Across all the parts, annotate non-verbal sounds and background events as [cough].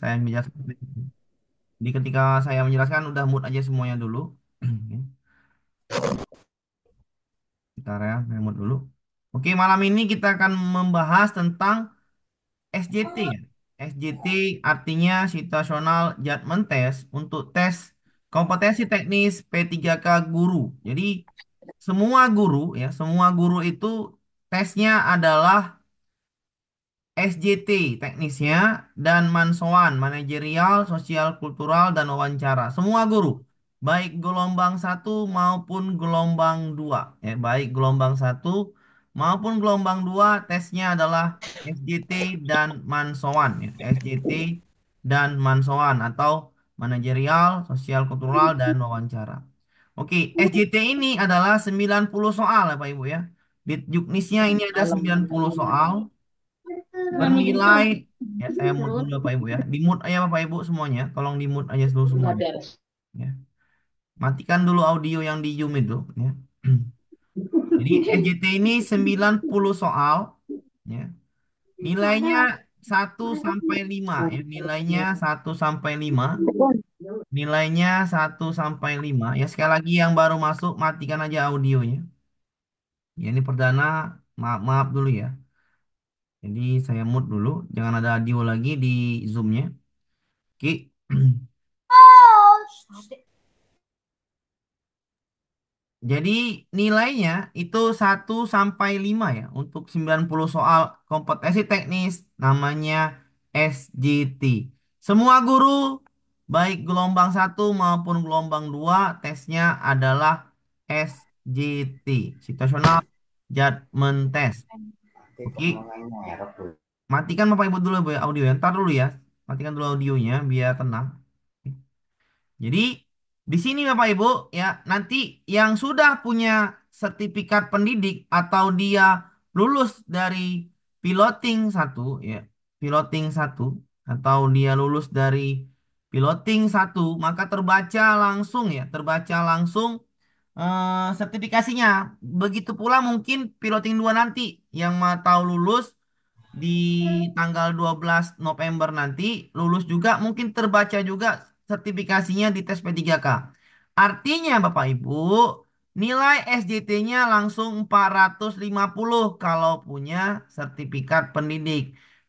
saya menjelaskan. Jadi ketika saya menjelaskan udah mute aja semuanya dulu. Kita ya, saya mute dulu. Oke, malam ini kita akan membahas tentang SJT. SJT artinya situasional Judgment Test untuk tes kompetensi teknis P3K guru. Jadi semua guru ya, semua guru itu tesnya adalah SJT teknisnya dan mansoan manajerial, sosial, kultural dan wawancara. Semua guru, baik gelombang satu maupun gelombang dua Ya, baik gelombang satu maupun gelombang dua tesnya adalah SJT dan mansoan ya. SJT dan mansoan atau manajerial, sosial, kultural dan wawancara. Oke, SJT ini adalah 90 soal ya Pak Ibu ya. Di Juknisnya ini ada 90 soal bernilai iya. ya saya iya. mute dulu Bapak Ibu ya di mute aja Bapak Ibu semuanya tolong di mute aja dulu semuanya ya matikan dulu audio yang di Zoom itu ya [clears throat] jadi EJT ini 90 soal ya nilainya 1 sampai 5 ya nilainya 1 sampai 5 nilainya 1 sampai 5 ya sekali lagi yang baru masuk matikan aja audionya ya ini perdana maaf maaf dulu ya jadi saya mute dulu, jangan ada audio lagi di Zoom-nya. Oke. Okay. Jadi nilainya itu 1 sampai 5 ya untuk 90 soal kompetensi teknis namanya SGT. Semua guru baik gelombang 1 maupun gelombang 2 tesnya adalah SGT, situational judgment test. Oke. Matikan Bapak Ibu dulu ya audio ya. Ntar dulu ya. Matikan dulu audionya biar tenang. Jadi di sini Bapak Ibu ya nanti yang sudah punya sertifikat pendidik atau dia lulus dari piloting satu ya piloting satu atau dia lulus dari piloting satu maka terbaca langsung ya terbaca langsung eh, sertifikasinya. Begitu pula mungkin piloting dua nanti yang mau tahu lulus di tanggal 12 November nanti lulus juga mungkin terbaca juga sertifikasinya di tes P3K. Artinya Bapak Ibu, nilai SJT-nya langsung 450 kalau punya sertifikat pendidik.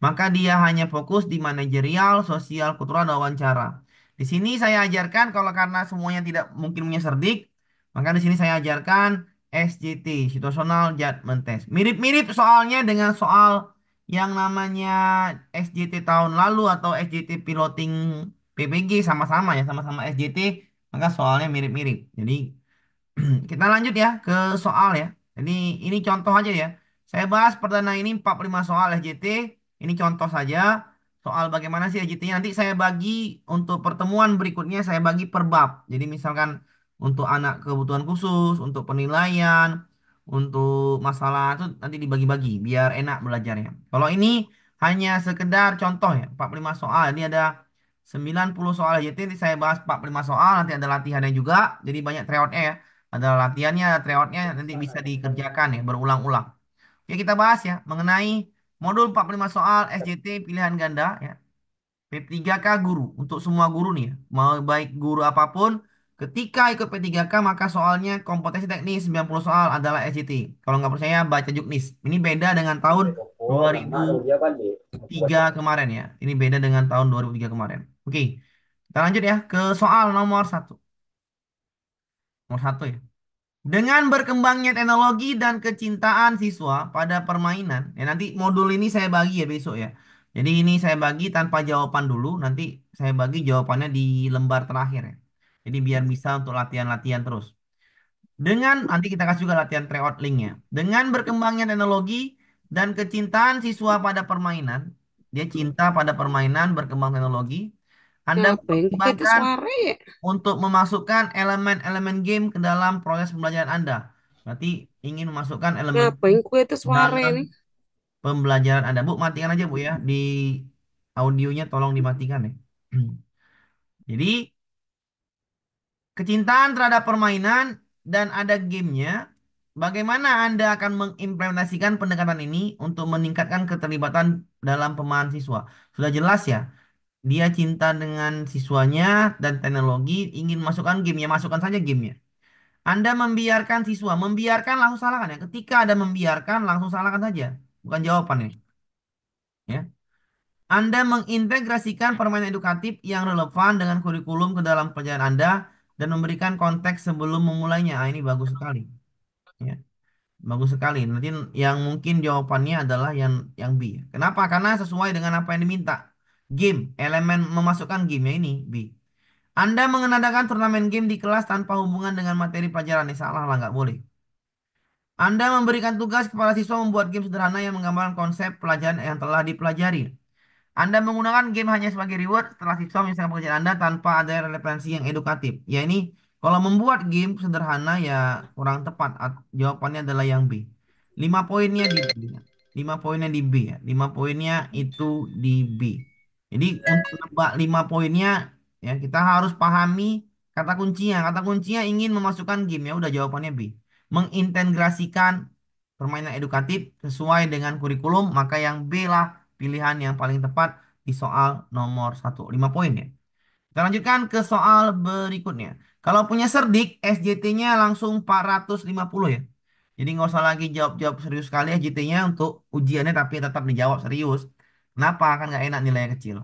Maka dia hanya fokus di manajerial, sosial, kultural, dan wawancara. Di sini saya ajarkan kalau karena semuanya tidak mungkin punya serdik, maka di sini saya ajarkan SJT, Situational Judgment Test. Mirip-mirip soalnya dengan soal yang namanya SJT tahun lalu atau SJT Piloting PPG sama-sama ya, sama-sama SJT, maka soalnya mirip-mirip. Jadi [clears throat] kita lanjut ya ke soal ya. Jadi ini contoh aja ya. Saya bahas perdana ini 45 soal SJT, ini contoh saja soal bagaimana sih SJT-nya. Nanti saya bagi untuk pertemuan berikutnya saya bagi per bab. Jadi misalkan untuk anak kebutuhan khusus, untuk penilaian, untuk masalah itu nanti dibagi-bagi biar enak belajarnya. Kalau ini hanya sekedar contoh ya, 45 soal. Ini ada 90 soal aja. Nanti saya bahas 45 soal, nanti ada latihannya juga. Jadi banyak tryoutnya ya. Ada latihannya, ada tryoutnya nanti bisa dikerjakan ya, berulang-ulang. Oke, kita bahas ya mengenai modul 45 soal SJT pilihan ganda ya. P3K guru untuk semua guru nih ya. Mau baik guru apapun Ketika ikut P3K, maka soalnya kompetensi teknis 90 soal adalah SCT. Kalau nggak percaya, baca Juknis. Ini beda dengan tahun oh, 2003 nah, iya kan, kemarin ya. Ini beda dengan tahun 2003 kemarin. Oke, kita lanjut ya ke soal nomor satu. Nomor satu ya. Dengan berkembangnya teknologi dan kecintaan siswa pada permainan, ya nanti modul ini saya bagi ya besok ya. Jadi ini saya bagi tanpa jawaban dulu, nanti saya bagi jawabannya di lembar terakhir ya. Jadi biar bisa untuk latihan-latihan terus. Dengan nanti kita kasih juga latihan tryout linknya. Dengan berkembangnya teknologi dan kecintaan siswa pada permainan, dia cinta pada permainan, berkembang teknologi. Anda mengembangkan ya? untuk memasukkan elemen-elemen game ke dalam proses pembelajaran Anda. Berarti ingin memasukkan elemen dalam pembelajaran Anda. Bu, matikan aja Bu ya. Di audionya tolong dimatikan ya. [clears throat] Jadi kecintaan terhadap permainan dan ada gamenya, bagaimana Anda akan mengimplementasikan pendekatan ini untuk meningkatkan keterlibatan dalam pemahaman siswa? Sudah jelas ya, dia cinta dengan siswanya dan teknologi, ingin masukkan gamenya, ya masukkan saja gamenya. Anda membiarkan siswa, membiarkan langsung salahkan ya. Ketika Anda membiarkan, langsung salahkan saja. Bukan jawabannya. Ya. Anda mengintegrasikan permainan edukatif yang relevan dengan kurikulum ke dalam pelajaran Anda dan memberikan konteks sebelum memulainya. Ah, ini bagus sekali. Ya. Bagus sekali. Nanti yang mungkin jawabannya adalah yang yang B. Kenapa? Karena sesuai dengan apa yang diminta. Game, elemen memasukkan game gamenya ini B. Anda mengenadakan turnamen game di kelas tanpa hubungan dengan materi pelajaran. Ini eh, salah lah, nggak boleh. Anda memberikan tugas kepada siswa membuat game sederhana yang menggambarkan konsep pelajaran yang telah dipelajari. Anda menggunakan game hanya sebagai reward setelah siswa misalnya pekerjaan Anda tanpa ada relevansi yang edukatif. Ya ini kalau membuat game sederhana ya kurang tepat. jawabannya adalah yang B. 5 poinnya di B. 5 poinnya di B ya. 5 poinnya itu di B. Jadi untuk menebak 5 poinnya ya kita harus pahami kata kuncinya. Kata kuncinya ingin memasukkan game ya udah jawabannya B. Mengintegrasikan permainan edukatif sesuai dengan kurikulum maka yang B lah pilihan yang paling tepat di soal nomor 1. 5 poin ya. Kita lanjutkan ke soal berikutnya. Kalau punya serdik, SJT-nya langsung 450 ya. Jadi nggak usah lagi jawab-jawab serius sekali SJT-nya untuk ujiannya tapi tetap dijawab serius. Kenapa? Kan nggak enak nilainya kecil.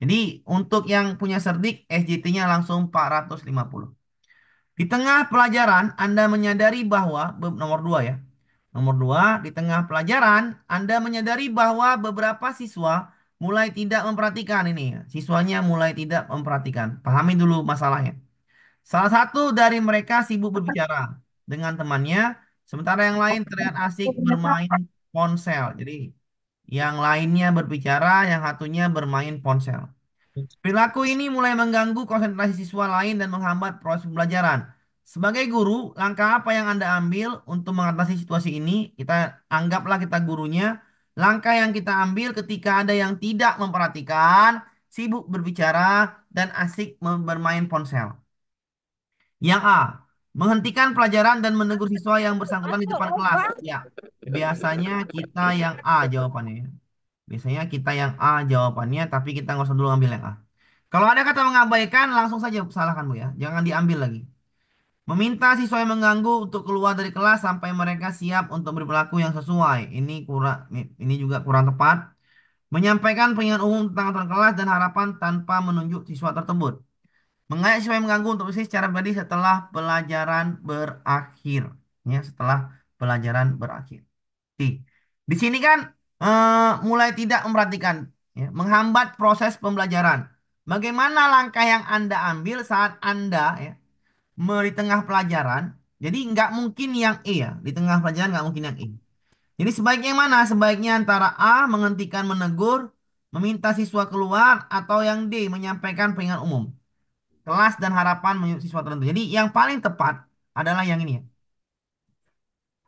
Jadi untuk yang punya serdik, SJT-nya langsung 450. Di tengah pelajaran, Anda menyadari bahwa, nomor 2 ya, Nomor dua, di tengah pelajaran, Anda menyadari bahwa beberapa siswa mulai tidak memperhatikan ini. Siswanya mulai tidak memperhatikan. Pahami dulu masalahnya. Salah satu dari mereka sibuk berbicara dengan temannya, sementara yang lain terlihat asik bermain ponsel. Jadi yang lainnya berbicara, yang satunya bermain ponsel. Perilaku ini mulai mengganggu konsentrasi siswa lain dan menghambat proses pembelajaran. Sebagai guru, langkah apa yang Anda ambil untuk mengatasi situasi ini? Kita anggaplah kita gurunya. Langkah yang kita ambil ketika ada yang tidak memperhatikan, sibuk berbicara, dan asik bermain ponsel. Yang A, menghentikan pelajaran dan menegur siswa yang bersangkutan di depan kelas. Ya, biasanya kita yang A jawabannya. Biasanya kita yang A jawabannya, tapi kita nggak usah dulu ambil yang A. Kalau ada kata mengabaikan, langsung saja salahkan Bu ya. Jangan diambil lagi. Meminta siswa yang mengganggu untuk keluar dari kelas sampai mereka siap untuk berperilaku yang sesuai. Ini kurang ini juga kurang tepat. Menyampaikan pengingat umum tentang aturan kelas dan harapan tanpa menunjuk siswa tersebut. Mengajak siswa yang mengganggu untuk bersih secara pribadi setelah pelajaran berakhir. Ya, setelah pelajaran berakhir. Di, di sini kan uh, mulai tidak memperhatikan, ya, menghambat proses pembelajaran. Bagaimana langkah yang Anda ambil saat Anda ya, di tengah pelajaran. Jadi nggak mungkin yang E ya. Di tengah pelajaran nggak mungkin yang E. Jadi sebaiknya yang mana? Sebaiknya antara A menghentikan menegur, meminta siswa keluar, atau yang D menyampaikan peringatan umum. Kelas dan harapan siswa tertentu. Jadi yang paling tepat adalah yang ini ya.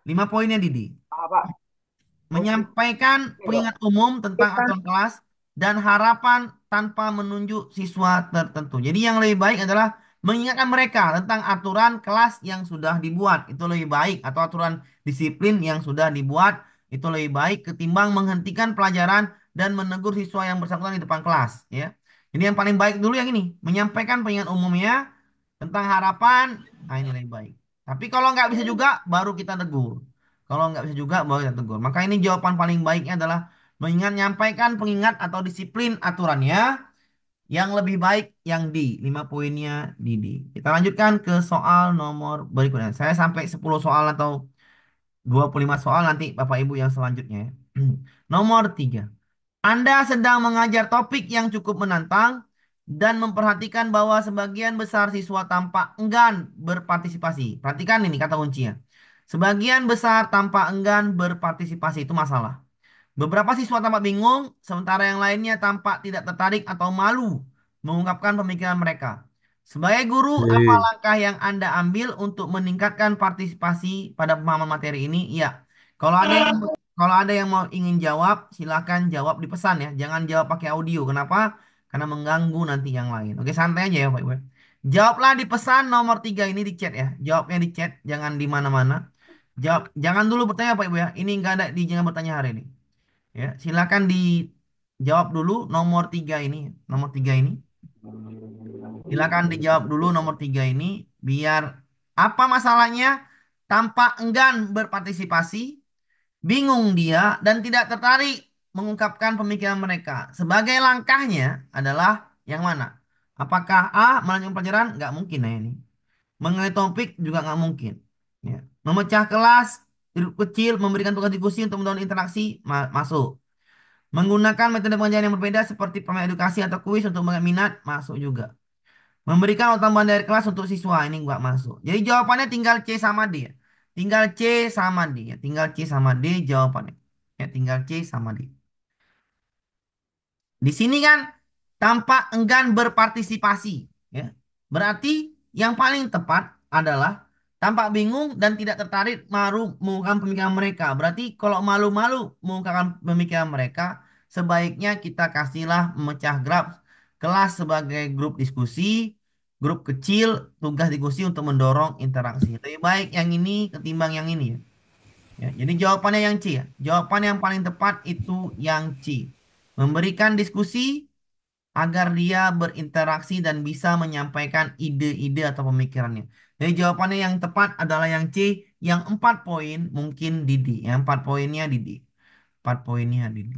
Lima poinnya Didi. Apa? Menyampaikan peringatan umum tentang aturan kelas dan harapan tanpa menunjuk siswa tertentu. Jadi yang lebih baik adalah mengingatkan mereka tentang aturan kelas yang sudah dibuat itu lebih baik atau aturan disiplin yang sudah dibuat itu lebih baik ketimbang menghentikan pelajaran dan menegur siswa yang bersangkutan di depan kelas ya ini yang paling baik dulu yang ini menyampaikan pengingat umumnya tentang harapan nah ini lebih baik tapi kalau nggak bisa juga baru kita tegur kalau nggak bisa juga baru kita tegur maka ini jawaban paling baiknya adalah mengingat menyampaikan pengingat atau disiplin aturannya yang lebih baik yang di 5 poinnya Didi. Kita lanjutkan ke soal nomor berikutnya. Saya sampai 10 soal atau 25 soal nanti Bapak Ibu yang selanjutnya. Ya. [clears throat] nomor 3. Anda sedang mengajar topik yang cukup menantang dan memperhatikan bahwa sebagian besar siswa tampak enggan berpartisipasi. Perhatikan ini kata kuncinya. Sebagian besar tampak enggan berpartisipasi itu masalah. Beberapa siswa tampak bingung, sementara yang lainnya tampak tidak tertarik atau malu mengungkapkan pemikiran mereka. Sebagai guru, apa langkah yang Anda ambil untuk meningkatkan partisipasi pada pemahaman materi ini? Ya, Kalau ada yang kalau ada yang mau ingin jawab, silahkan jawab di pesan ya. Jangan jawab pakai audio. Kenapa? Karena mengganggu nanti yang lain. Oke, santai aja ya, Pak Ibu. Jawablah di pesan nomor tiga ini di chat ya. Jawabnya di chat, jangan di mana-mana. Jawab, jangan dulu bertanya Pak Ibu ya. Ini nggak ada di jangan bertanya hari ini. Ya, silakan dijawab dulu nomor tiga ini. Nomor tiga ini. Silakan dijawab dulu nomor tiga ini. Biar apa masalahnya? Tampak enggan berpartisipasi, bingung dia, dan tidak tertarik mengungkapkan pemikiran mereka. Sebagai langkahnya adalah yang mana? Apakah A melanjutkan pelajaran? Nggak mungkin ya ini. Mengenai topik juga nggak mungkin. Ya. Memecah kelas Grup kecil memberikan tugas diskusi untuk mendorong interaksi ma masuk. Menggunakan metode pengajaran yang berbeda seperti permainan edukasi atau kuis untuk minat masuk juga. Memberikan tambahan dari kelas untuk siswa ini nggak masuk. Jadi jawabannya tinggal C sama D. Ya. Tinggal C sama D. Ya. Tinggal C sama D jawabannya. Ya, tinggal C sama D. Di sini kan tampak enggan berpartisipasi. Ya. Berarti yang paling tepat adalah tampak bingung dan tidak tertarik maru mengungkapkan pemikiran mereka. Berarti kalau malu-malu mengungkapkan pemikiran mereka, sebaiknya kita kasihlah memecah grup kelas sebagai grup diskusi, grup kecil, tugas diskusi untuk mendorong interaksi. Lebih baik yang ini ketimbang yang ini. Ya. ya, jadi jawabannya yang C ya. Jawaban yang paling tepat itu yang C. Memberikan diskusi agar dia berinteraksi dan bisa menyampaikan ide-ide atau pemikirannya. Jadi jawabannya yang tepat adalah yang C, yang empat poin mungkin Didi. Yang empat poinnya Didi. Empat poinnya Didi.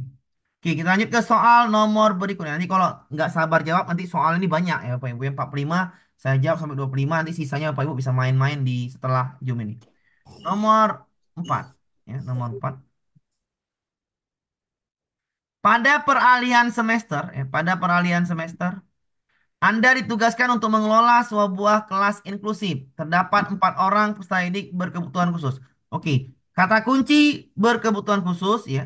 Oke, kita lanjut ke soal nomor berikutnya. Nanti kalau nggak sabar jawab, nanti soal ini banyak ya Bapak Ibu. Yang 45, saya jawab sampai 25, nanti sisanya Bapak Ibu bisa main-main di setelah Zoom ini. Nomor 4. Ya, nomor 4. Pada peralihan semester, ya, pada peralihan semester, anda ditugaskan untuk mengelola sebuah kelas inklusif. Terdapat empat orang peserta didik berkebutuhan khusus. Oke, kata kunci berkebutuhan khusus ya.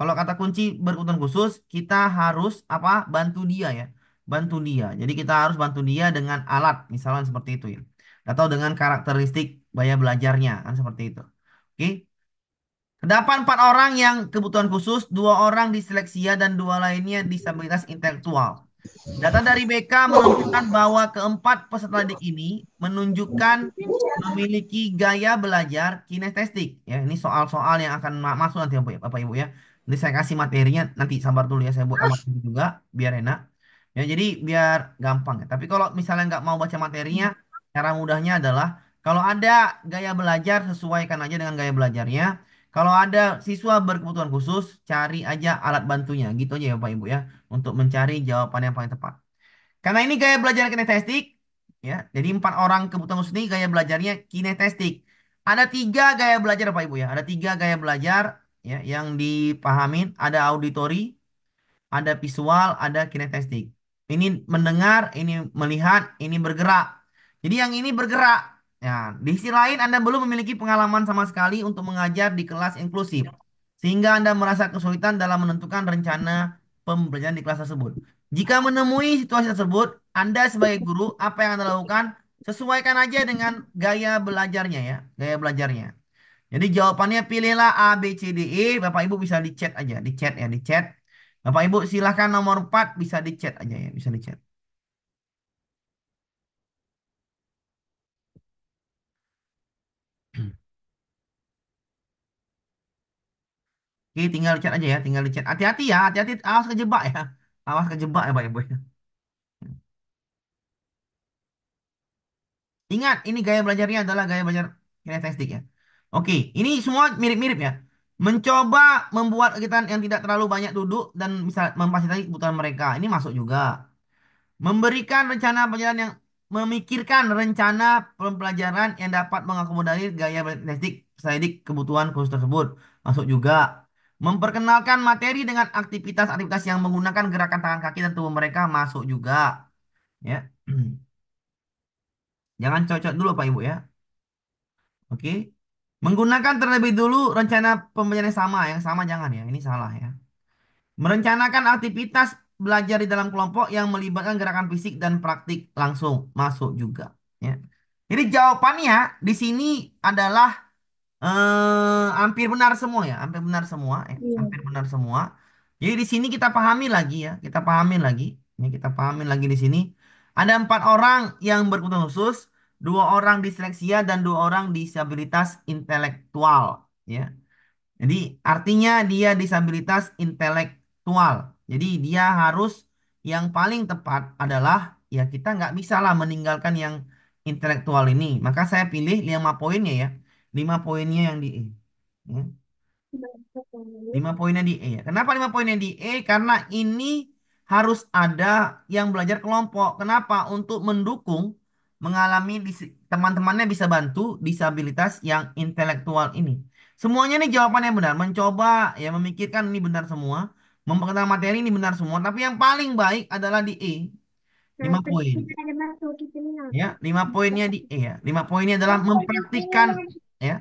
Kalau kata kunci berkebutuhan khusus, kita harus apa? Bantu dia ya. Bantu dia. Jadi kita harus bantu dia dengan alat, misalnya seperti itu ya. Atau dengan karakteristik bayar belajarnya, kan seperti itu. Oke. Terdapat empat orang yang kebutuhan khusus, dua orang disleksia dan dua lainnya disabilitas intelektual. Data dari BK menunjukkan bahwa keempat peserta didik ini menunjukkan memiliki gaya belajar kinestetik. Ya, ini soal-soal yang akan masuk nanti Bapak Ibu ya. Nanti saya kasih materinya nanti sabar dulu ya saya buat materi juga biar enak. Ya, jadi biar gampang ya. Tapi kalau misalnya nggak mau baca materinya, cara mudahnya adalah kalau ada gaya belajar sesuaikan aja dengan gaya belajarnya. Kalau ada siswa berkebutuhan khusus, cari aja alat bantunya. Gitu aja ya Bapak Ibu ya. Untuk mencari jawaban yang paling tepat. Karena ini gaya belajar kinestetik. ya. Jadi empat orang kebutuhan khusus ini gaya belajarnya kinestetik. Ada tiga gaya belajar Bapak Ibu ya. Ada tiga gaya belajar ya yang dipahamin. Ada auditori, ada visual, ada kinestetik. Ini mendengar, ini melihat, ini bergerak. Jadi yang ini bergerak, Ya, di sisi lain Anda belum memiliki pengalaman sama sekali untuk mengajar di kelas inklusif, sehingga Anda merasa kesulitan dalam menentukan rencana pembelajaran di kelas tersebut. Jika menemui situasi tersebut, Anda sebagai guru, apa yang Anda lakukan? Sesuaikan aja dengan gaya belajarnya ya, gaya belajarnya. Jadi jawabannya pilihlah A, B, C, D, E. Bapak Ibu bisa di chat aja, di chat ya, di chat. Bapak Ibu silahkan nomor 4 bisa di chat aja ya, bisa di chat. Oke, tinggal dicat aja ya, tinggal dicat. Hati-hati ya, hati-hati, awas kejebak ya. Awas kejebak ya, Pak Ibu. Ya. Ingat, ini gaya belajarnya adalah gaya belajar kinestetik ya. Oke, ini semua mirip-mirip ya. Mencoba membuat kegiatan yang tidak terlalu banyak duduk dan bisa memfasilitasi kebutuhan mereka. Ini masuk juga. Memberikan rencana pelajaran yang memikirkan rencana pembelajaran yang dapat mengakomodasi gaya belajar kinestetik kebutuhan khusus tersebut. Masuk juga. Memperkenalkan materi dengan aktivitas-aktivitas yang menggunakan gerakan tangan kaki dan tubuh mereka masuk juga. Ya. [clears throat] Jangan cocok dulu Pak Ibu ya. Oke. Menggunakan terlebih dulu rencana pembelajaran yang sama. Yang sama jangan ya. Ini salah ya. Merencanakan aktivitas belajar di dalam kelompok yang melibatkan gerakan fisik dan praktik langsung masuk juga. Ya. Jadi jawabannya di sini adalah Eh, hampir benar semua ya, hampir benar semua, eh, Iya. hampir benar semua. Jadi di sini kita pahami lagi ya, kita pahami lagi, ini kita pahami lagi di sini. Ada empat orang yang berkebutuhan khusus, dua orang disleksia dan dua orang disabilitas intelektual, ya. Jadi artinya dia disabilitas intelektual. Jadi dia harus yang paling tepat adalah ya kita nggak bisa lah meninggalkan yang intelektual ini. Maka saya pilih lima poinnya ya lima poinnya yang di E. Ya. Lima poinnya di E. Ya. Kenapa lima poinnya di E? Karena ini harus ada yang belajar kelompok. Kenapa? Untuk mendukung mengalami teman-temannya bisa bantu disabilitas yang intelektual ini. Semuanya ini jawabannya benar. Mencoba ya memikirkan ini benar semua. Memperkenalkan materi ini benar semua. Tapi yang paling baik adalah di E. Nah, lima poin. Ya, lima poinnya di E ya. 5 poinnya adalah e. mempraktikkan ya.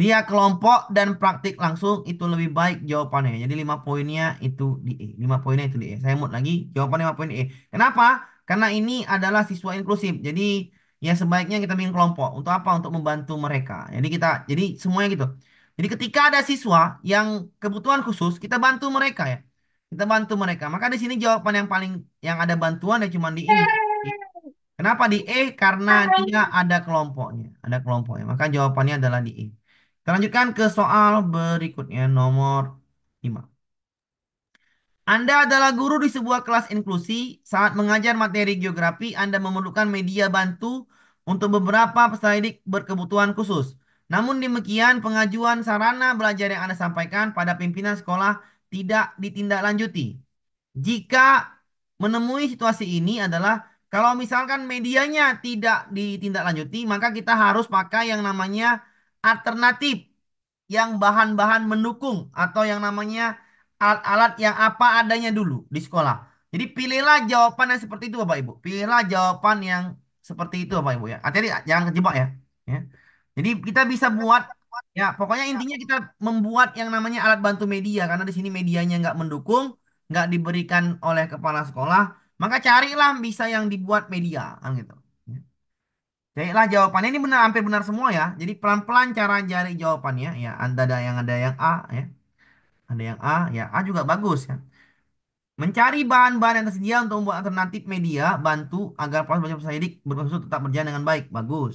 Dia kelompok dan praktik langsung itu lebih baik jawabannya. Jadi lima poinnya itu di E. lima poinnya itu di E. Saya mut lagi jawaban lima poin E. Kenapa? Karena ini adalah siswa inklusif. Jadi ya sebaiknya kita bikin kelompok. Untuk apa? Untuk membantu mereka. Jadi kita jadi semuanya gitu. Jadi ketika ada siswa yang kebutuhan khusus, kita bantu mereka ya. Kita bantu mereka. Maka di sini jawaban yang paling yang ada bantuan ya cuma di ini. E. Kenapa di E? Karena dia ada kelompoknya. Ada kelompoknya. Maka jawabannya adalah di E. Kita lanjutkan ke soal berikutnya. Nomor 5. Anda adalah guru di sebuah kelas inklusi. Saat mengajar materi geografi, Anda memerlukan media bantu untuk beberapa peserta didik berkebutuhan khusus. Namun demikian, pengajuan sarana belajar yang Anda sampaikan pada pimpinan sekolah tidak ditindaklanjuti. Jika menemui situasi ini adalah kalau misalkan medianya tidak ditindaklanjuti, maka kita harus pakai yang namanya alternatif yang bahan-bahan mendukung atau yang namanya alat-alat yang apa adanya dulu di sekolah. Jadi pilihlah jawaban yang seperti itu Bapak Ibu. Pilihlah jawaban yang seperti itu Bapak Ibu ya. Jadi jangan kejebak ya. ya. Jadi kita bisa buat ya pokoknya intinya kita membuat yang namanya alat bantu media karena di sini medianya nggak mendukung, nggak diberikan oleh kepala sekolah maka carilah bisa yang dibuat media, kan gitu. Ya. Carilah jawabannya ini benar hampir benar semua ya. Jadi pelan-pelan cara cari jawabannya ya. Anda ada yang ada yang A ya. Ada yang A ya. A juga bagus ya. Mencari bahan-bahan yang tersedia untuk membuat alternatif media bantu agar proses baca didik berproses tetap berjalan dengan baik. Bagus.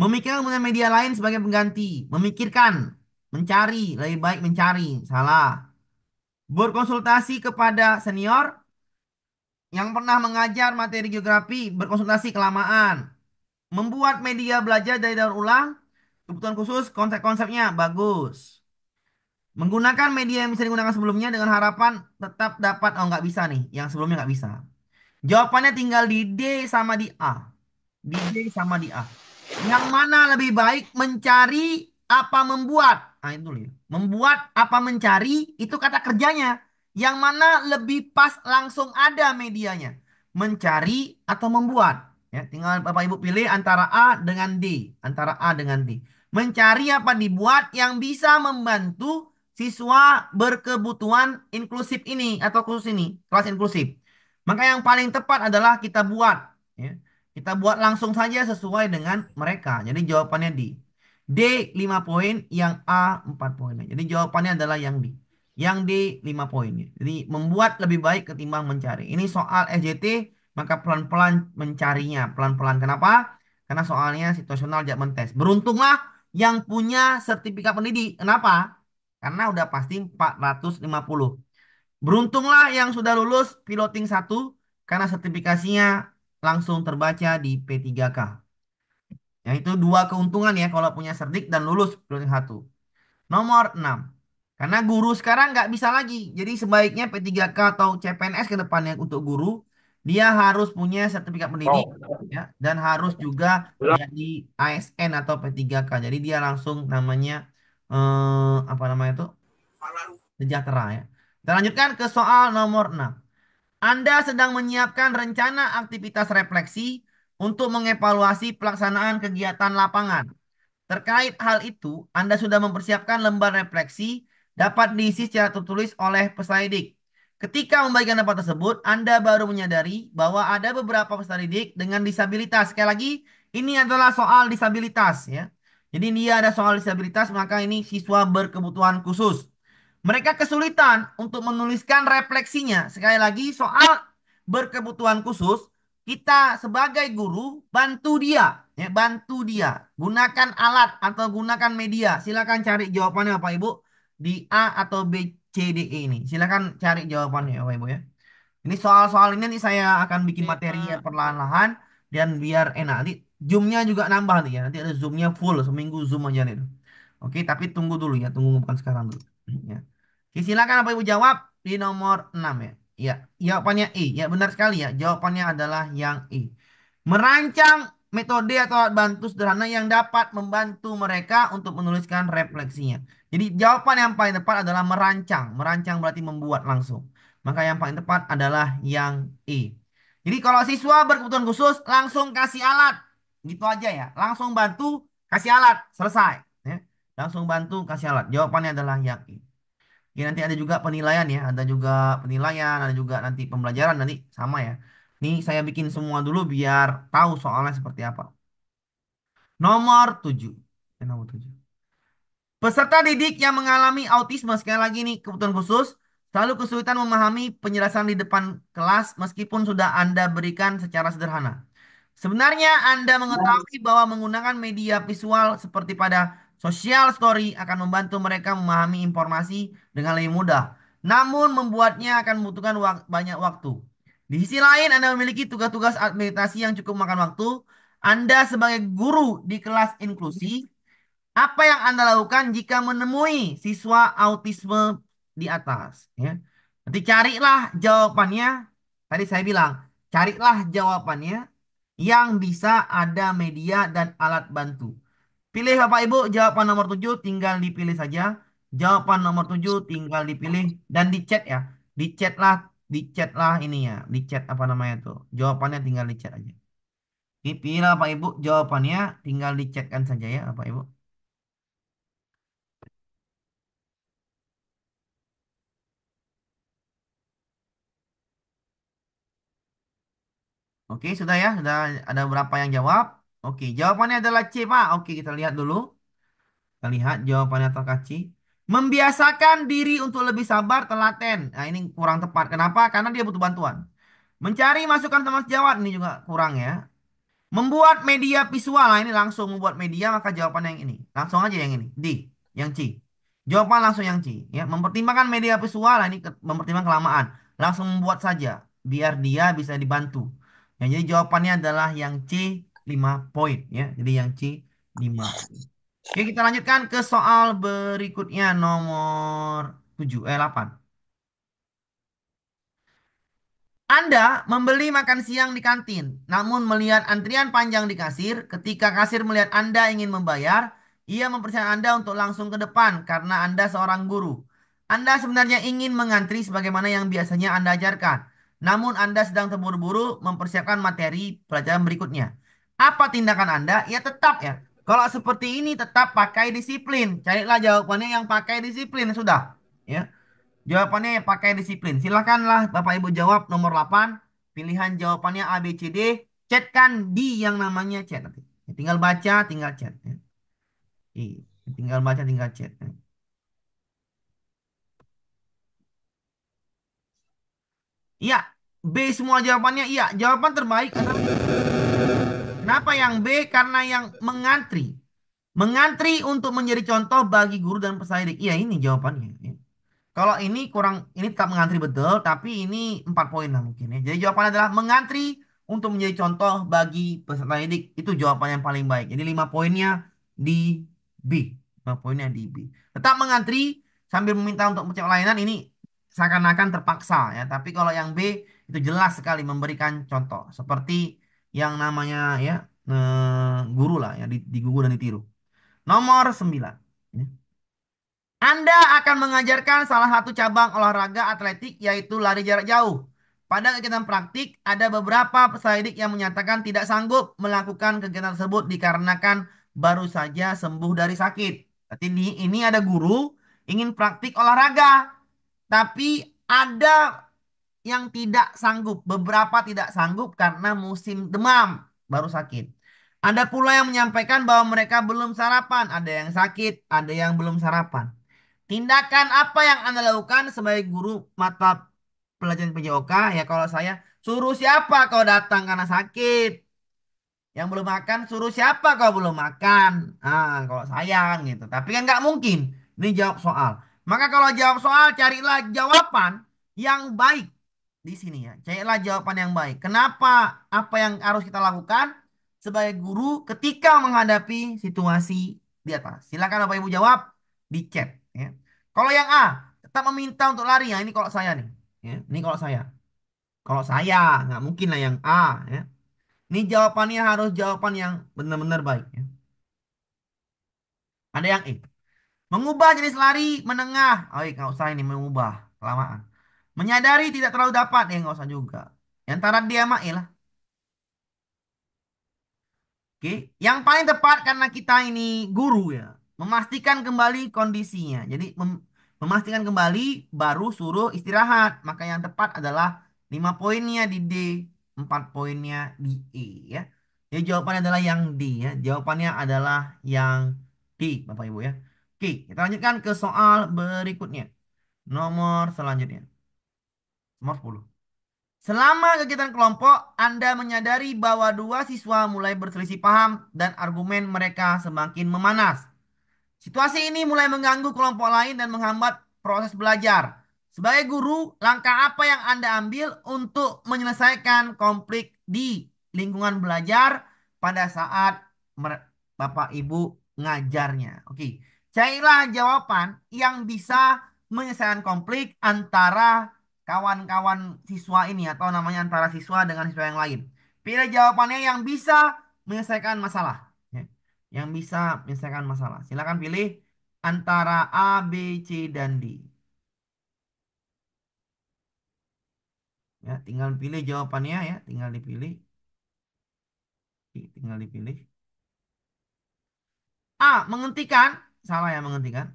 Memikirkan media lain sebagai pengganti. Memikirkan, mencari, lebih baik mencari. Salah. Berkonsultasi kepada senior yang pernah mengajar materi geografi berkonsultasi kelamaan, membuat media belajar dari daur ulang, kebutuhan khusus, konsep-konsepnya bagus. Menggunakan media yang bisa digunakan sebelumnya dengan harapan tetap dapat, oh nggak bisa nih, yang sebelumnya nggak bisa. Jawabannya tinggal di D sama di A. Di D sama di A. Yang mana lebih baik mencari apa membuat? Nah itu ya. Membuat apa mencari itu kata kerjanya. Yang mana lebih pas langsung ada medianya? Mencari atau membuat? Ya, tinggal Bapak Ibu pilih antara A dengan D, antara A dengan D. Mencari apa dibuat yang bisa membantu siswa berkebutuhan inklusif ini atau khusus ini, kelas inklusif. Maka yang paling tepat adalah kita buat. Ya. Kita buat langsung saja sesuai dengan mereka. Jadi jawabannya D. D 5 poin, yang A 4 poin. Jadi jawabannya adalah yang D yang di 5 poin. Jadi membuat lebih baik ketimbang mencari. Ini soal SJT, maka pelan-pelan mencarinya. Pelan-pelan kenapa? Karena soalnya situasional judgment test. Beruntunglah yang punya sertifikat pendidik. Kenapa? Karena udah pasti 450. Beruntunglah yang sudah lulus piloting 1 karena sertifikasinya langsung terbaca di P3K. Yaitu dua keuntungan ya kalau punya serdik dan lulus piloting 1. Nomor 6. Karena guru sekarang nggak bisa lagi. Jadi sebaiknya P3K atau CPNS ke depannya untuk guru, dia harus punya sertifikat pendidik oh. ya, dan harus juga jadi ASN atau P3K. Jadi dia langsung namanya eh, apa namanya itu? Sejahtera ya. Kita lanjutkan ke soal nomor 6. Anda sedang menyiapkan rencana aktivitas refleksi untuk mengevaluasi pelaksanaan kegiatan lapangan. Terkait hal itu, Anda sudah mempersiapkan lembar refleksi dapat diisi secara tertulis oleh peserta didik. Ketika membagikan dapat tersebut, Anda baru menyadari bahwa ada beberapa peserta didik dengan disabilitas. Sekali lagi, ini adalah soal disabilitas ya. Jadi dia ada soal disabilitas, maka ini siswa berkebutuhan khusus. Mereka kesulitan untuk menuliskan refleksinya. Sekali lagi, soal berkebutuhan khusus, kita sebagai guru bantu dia, ya, bantu dia. Gunakan alat atau gunakan media. Silakan cari jawabannya Bapak Ibu di A atau B C D E ini? Silakan cari jawabannya ya, Ibu ya. Ini soal-soal ini nih saya akan bikin materi ya perlahan-lahan dan biar enak. Nanti zoomnya juga nambah nih ya. Nanti ada zoomnya full seminggu zoom aja nih. Oke, tapi tunggu dulu ya, tunggu bukan sekarang dulu. Ya. Oke, silakan apa Ibu jawab di nomor 6 ya. Ya, jawabannya E. Ya, benar sekali ya. Jawabannya adalah yang E. Merancang metode atau alat bantu sederhana yang dapat membantu mereka untuk menuliskan refleksinya. Jadi jawaban yang paling tepat adalah merancang. Merancang berarti membuat langsung. Maka yang paling tepat adalah yang E. Jadi kalau siswa berkebutuhan khusus langsung kasih alat. Gitu aja ya. Langsung bantu kasih alat. Selesai. Ya. Langsung bantu kasih alat. Jawabannya adalah yang E. Ya, nanti ada juga penilaian ya. Ada juga penilaian, ada juga nanti pembelajaran nanti sama ya. Nih saya bikin semua dulu biar tahu soalnya seperti apa. Nomor 7. Ya, nomor 7. Peserta didik yang mengalami autisme, sekali lagi nih kebutuhan khusus, selalu kesulitan memahami penjelasan di depan kelas meskipun sudah Anda berikan secara sederhana. Sebenarnya Anda mengetahui bahwa menggunakan media visual seperti pada social story akan membantu mereka memahami informasi dengan lebih mudah. Namun membuatnya akan membutuhkan wak banyak waktu. Di sisi lain, Anda memiliki tugas-tugas administrasi yang cukup makan waktu. Anda sebagai guru di kelas inklusi, apa yang Anda lakukan jika menemui siswa autisme di atas? Ya. Nanti carilah jawabannya. Tadi saya bilang, carilah jawabannya yang bisa ada media dan alat bantu. Pilih Bapak Ibu jawaban nomor 7 tinggal dipilih saja. Jawaban nomor 7 tinggal dipilih dan di chat ya. Di chatlah di chat lah ini ya, di chat apa namanya tuh. Jawabannya tinggal di chat aja. Pilih Pak Ibu jawabannya tinggal di chat kan saja ya Pak Ibu. Oke, sudah ya, sudah ada berapa yang jawab? Oke, jawabannya adalah C, Pak. Oke, kita lihat dulu. Kita lihat jawabannya atau C. Membiasakan diri untuk lebih sabar, telaten. Nah, ini kurang tepat. Kenapa? Karena dia butuh bantuan. Mencari masukan teman sejawat ini juga kurang ya. Membuat media visual. Nah, ini langsung membuat media maka jawaban yang ini. Langsung aja yang ini. D, yang C. Jawaban langsung yang C ya. Mempertimbangkan media visual. Nah, ini mempertimbangkan kelamaan. Langsung membuat saja biar dia bisa dibantu. Ya, jadi jawabannya adalah yang C 5 poin ya. Jadi yang C 5. Oke, kita lanjutkan ke soal berikutnya nomor 7 eh 8. Anda membeli makan siang di kantin, namun melihat antrian panjang di kasir. Ketika kasir melihat Anda ingin membayar, ia mempersilahkan Anda untuk langsung ke depan karena Anda seorang guru. Anda sebenarnya ingin mengantri sebagaimana yang biasanya Anda ajarkan. Namun Anda sedang terburu-buru mempersiapkan materi pelajaran berikutnya. Apa tindakan Anda? Ya tetap ya, kalau seperti ini tetap pakai disiplin. Carilah jawabannya yang pakai disiplin sudah, ya. Jawabannya yang pakai disiplin. Silakanlah Bapak Ibu jawab nomor 8, pilihan jawabannya A B C D, chatkan D yang namanya chat ya, tinggal baca, tinggal chat. Ya. Tinggal baca, tinggal chat. Ya. Iya, B semua jawabannya iya. Jawaban terbaik adalah Kenapa yang B? Karena yang mengantri. Mengantri untuk menjadi contoh bagi guru dan pesaing. Iya ini jawabannya. Kalau ini kurang, ini tetap mengantri betul, tapi ini empat poin lah mungkin ya. Jadi jawabannya adalah mengantri untuk menjadi contoh bagi peserta didik. Itu jawaban yang paling baik. Jadi lima poinnya di B. lima poinnya di B. Tetap mengantri sambil meminta untuk mencapai layanan ini seakan-akan terpaksa ya. Tapi kalau yang B itu jelas sekali memberikan contoh. Seperti yang namanya ya eh, guru lah ya digugu dan ditiru. Nomor 9. Ya. Anda akan mengajarkan salah satu cabang olahraga atletik yaitu lari jarak jauh. Pada kegiatan praktik, ada beberapa peserta yang menyatakan tidak sanggup melakukan kegiatan tersebut dikarenakan baru saja sembuh dari sakit. Berarti ini, ini ada guru ingin praktik olahraga, tapi ada yang tidak sanggup, beberapa tidak sanggup karena musim demam baru sakit. Ada pula yang menyampaikan bahwa mereka belum sarapan, ada yang sakit, ada yang belum sarapan. Tindakan apa yang Anda lakukan sebagai guru mata pelajaran PJOK? Ya kalau saya suruh siapa kau datang karena sakit? Yang belum makan suruh siapa kau belum makan? Ah, kalau sayang kan gitu. Tapi kan nggak mungkin. Ini jawab soal. Maka kalau jawab soal carilah jawaban yang baik di sini ya. Carilah jawaban yang baik. Kenapa apa yang harus kita lakukan sebagai guru ketika menghadapi situasi di atas? Silakan Bapak Ibu jawab di chat ya. Kalau yang A, tetap meminta untuk lari ya. Ini kalau saya nih. Ya. Ini kalau saya. Kalau saya nggak mungkin lah yang A ya. Ini jawabannya harus jawaban yang benar-benar baik ya. Ada yang E. Mengubah jenis lari menengah. Oh, kalau saya ini mengubah kelamaan. Menyadari tidak terlalu dapat ya nggak usah juga. Yang tarat dia lah. Oke, yang paling tepat karena kita ini guru ya, memastikan kembali kondisinya. Jadi mem memastikan kembali baru suruh istirahat. Maka yang tepat adalah lima poinnya di D, empat poinnya di E ya. Jadi jawabannya adalah yang D ya. Jawabannya adalah yang D, Bapak Ibu ya. Oke, kita lanjutkan ke soal berikutnya. Nomor selanjutnya. Nomor 10. Selama kegiatan kelompok, Anda menyadari bahwa dua siswa mulai berselisih paham dan argumen mereka semakin memanas. Situasi ini mulai mengganggu kelompok lain dan menghambat proses belajar. Sebagai guru, langkah apa yang Anda ambil untuk menyelesaikan konflik di lingkungan belajar pada saat Bapak Ibu ngajarnya? Oke, carilah jawaban yang bisa menyelesaikan konflik antara kawan-kawan siswa ini atau namanya antara siswa dengan siswa yang lain. Pilih jawabannya yang bisa menyelesaikan masalah. Ya. Yang bisa menyelesaikan masalah. Silakan pilih antara A, B, C, dan D. Ya, tinggal pilih jawabannya ya, tinggal dipilih. Tinggal dipilih. A, menghentikan. Salah ya, menghentikan.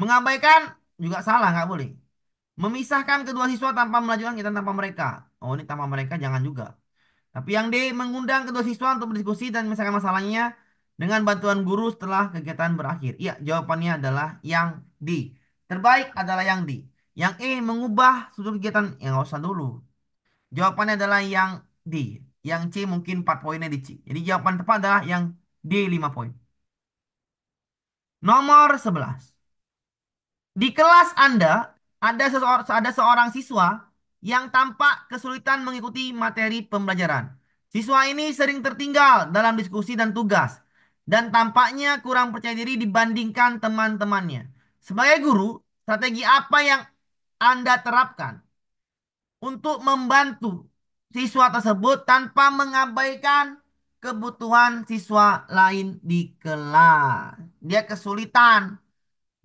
Mengabaikan juga salah, nggak boleh. Memisahkan kedua siswa tanpa melanjutkan kita tanpa mereka. Oh ini tanpa mereka jangan juga. Tapi yang D mengundang kedua siswa untuk berdiskusi dan menyelesaikan masalahnya dengan bantuan guru setelah kegiatan berakhir. Iya jawabannya adalah yang D. Terbaik adalah yang D. Yang E mengubah sudut kegiatan. yang nggak usah dulu. Jawabannya adalah yang D. Yang C mungkin 4 poinnya di C. Jadi jawaban tepat adalah yang D 5 poin. Nomor 11. Di kelas Anda, ada seseorang, ada seorang siswa yang tampak kesulitan mengikuti materi pembelajaran. Siswa ini sering tertinggal dalam diskusi dan tugas, dan tampaknya kurang percaya diri dibandingkan teman-temannya. Sebagai guru, strategi apa yang Anda terapkan untuk membantu siswa tersebut tanpa mengabaikan kebutuhan siswa lain di kelas? Dia kesulitan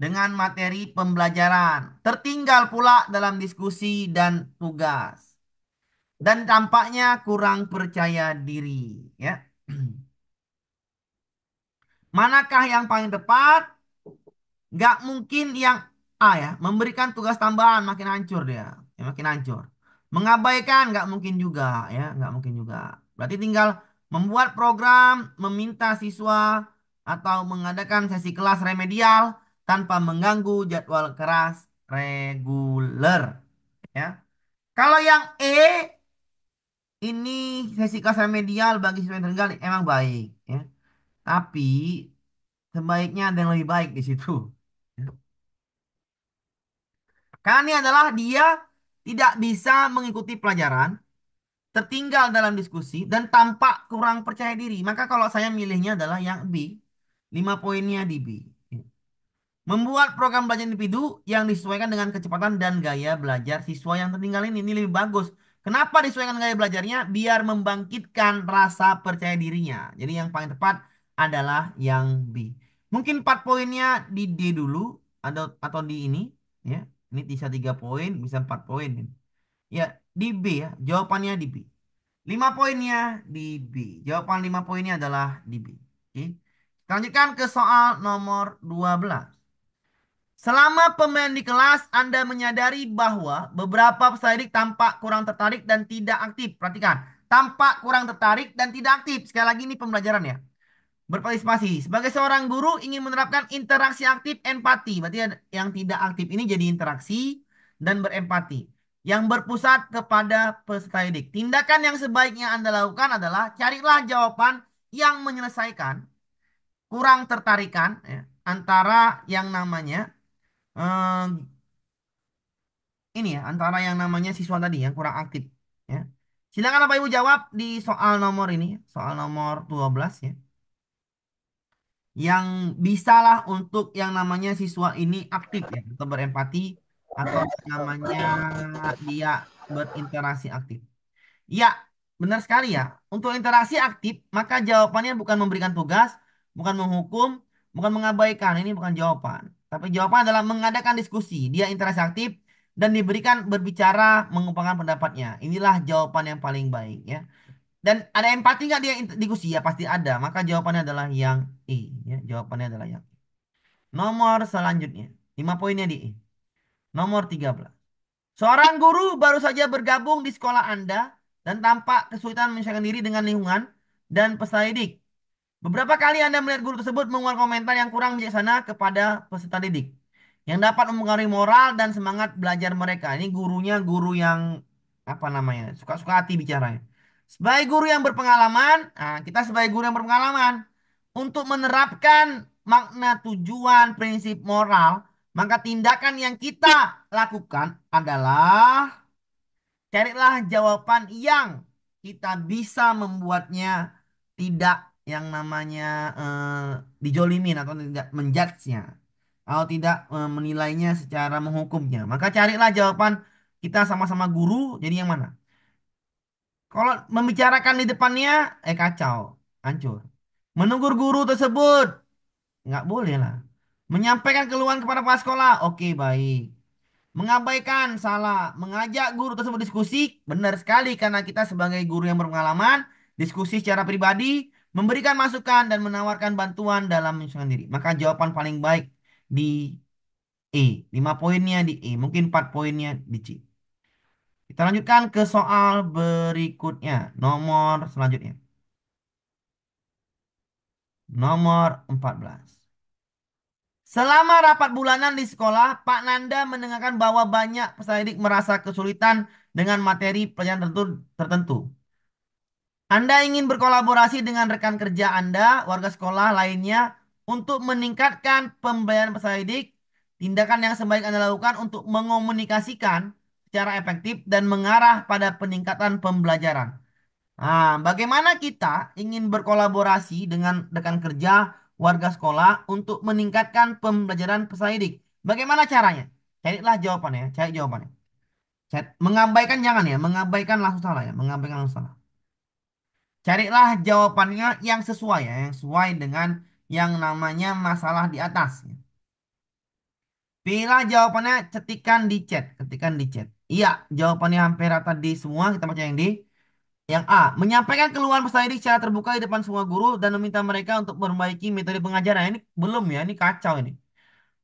dengan materi pembelajaran, tertinggal pula dalam diskusi dan tugas. Dan tampaknya kurang percaya diri, ya. [clears throat] Manakah yang paling tepat? Gak mungkin yang A ya, memberikan tugas tambahan makin hancur dia, ya, makin hancur. Mengabaikan gak mungkin juga ya, gak mungkin juga. Berarti tinggal membuat program, meminta siswa atau mengadakan sesi kelas remedial tanpa mengganggu jadwal keras reguler ya. Kalau yang E ini sesi kasar medial bagi siswa tergali emang baik ya. Tapi sebaiknya ada yang lebih baik di situ. Ya. Karena ini adalah dia tidak bisa mengikuti pelajaran, tertinggal dalam diskusi, dan tampak kurang percaya diri. Maka kalau saya milihnya adalah yang B. lima poinnya di B. Membuat program belajar individu yang disesuaikan dengan kecepatan dan gaya belajar siswa yang tertinggal ini. Ini lebih bagus. Kenapa disesuaikan gaya belajarnya? Biar membangkitkan rasa percaya dirinya. Jadi yang paling tepat adalah yang B. Mungkin 4 poinnya di D dulu atau atau di ini ya. Ini bisa 3 poin, bisa 4 poin. Ya, di B ya. Jawabannya di B. 5 poinnya di B. Jawaban 5 poinnya adalah di B. Oke. Kita lanjutkan ke soal nomor 12. Selama pemain di kelas, Anda menyadari bahwa beberapa peserta didik tampak kurang tertarik dan tidak aktif. Perhatikan, tampak kurang tertarik dan tidak aktif. Sekali lagi ini pembelajaran ya. Berpartisipasi. Sebagai seorang guru ingin menerapkan interaksi aktif empati. Berarti yang tidak aktif ini jadi interaksi dan berempati. Yang berpusat kepada peserta didik. Tindakan yang sebaiknya Anda lakukan adalah carilah jawaban yang menyelesaikan kurang tertarikan ya, antara yang namanya ini ya antara yang namanya siswa tadi yang kurang aktif ya. Silakan Bapak Ibu jawab di soal nomor ini, soal nomor 12 ya. Yang bisalah untuk yang namanya siswa ini aktif ya, atau berempati atau namanya dia berinteraksi aktif. Ya, benar sekali ya. Untuk interaksi aktif, maka jawabannya bukan memberikan tugas, bukan menghukum, bukan mengabaikan. Ini bukan jawaban. Tapi jawaban adalah mengadakan diskusi. Dia interaksi aktif dan diberikan berbicara mengumpangkan pendapatnya. Inilah jawaban yang paling baik ya. Dan ada empati nggak dia diskusi ya pasti ada. Maka jawabannya adalah yang E ya. Jawabannya adalah yang E. Nomor selanjutnya. Lima poinnya di E. Nomor 13. Seorang guru baru saja bergabung di sekolah Anda dan tampak kesulitan menyesuaikan diri dengan lingkungan dan peserta didik. Beberapa kali Anda melihat guru tersebut mengeluarkan komentar yang kurang bijaksana kepada peserta didik. Yang dapat mempengaruhi moral dan semangat belajar mereka. Ini gurunya guru yang apa namanya? Suka-suka hati bicaranya. Sebagai guru yang berpengalaman, nah, kita sebagai guru yang berpengalaman untuk menerapkan makna tujuan prinsip moral, maka tindakan yang kita lakukan adalah carilah jawaban yang kita bisa membuatnya tidak yang namanya eh, dijolimin atau tidak menjudge-nya atau tidak eh, menilainya secara menghukumnya. Maka carilah jawaban kita sama-sama guru, jadi yang mana? Kalau membicarakan di depannya, eh kacau, hancur. menunggu guru tersebut, nggak boleh lah. Menyampaikan keluhan kepada kepala sekolah, oke baik. Mengabaikan salah, mengajak guru tersebut diskusi, benar sekali karena kita sebagai guru yang berpengalaman, diskusi secara pribadi, memberikan masukan dan menawarkan bantuan dalam menyusun diri. Maka jawaban paling baik di E. 5 poinnya di E. Mungkin 4 poinnya di C. Kita lanjutkan ke soal berikutnya. Nomor selanjutnya. Nomor 14. Selama rapat bulanan di sekolah, Pak Nanda mendengarkan bahwa banyak peserta didik merasa kesulitan dengan materi pelajaran tertentu. Anda ingin berkolaborasi dengan rekan kerja Anda, warga sekolah lainnya, untuk meningkatkan pembelajaran peserta tindakan yang sebaik Anda lakukan untuk mengomunikasikan secara efektif dan mengarah pada peningkatan pembelajaran. Nah, bagaimana kita ingin berkolaborasi dengan rekan kerja warga sekolah untuk meningkatkan pembelajaran peserta Bagaimana caranya? Carilah jawabannya, cari jawabannya. Mengabaikan jangan ya, mengabaikan langsung salah ya, mengabaikan langsung salah. Carilah jawabannya yang sesuai ya, yang sesuai dengan yang namanya masalah di atas. Pilihlah jawabannya ketikan di chat, ketikan di chat. Iya, jawabannya hampir rata di semua, kita baca yang di yang A, menyampaikan keluhan peserta didik secara terbuka di depan semua guru dan meminta mereka untuk memperbaiki metode pengajaran. Ini belum ya, ini kacau ini.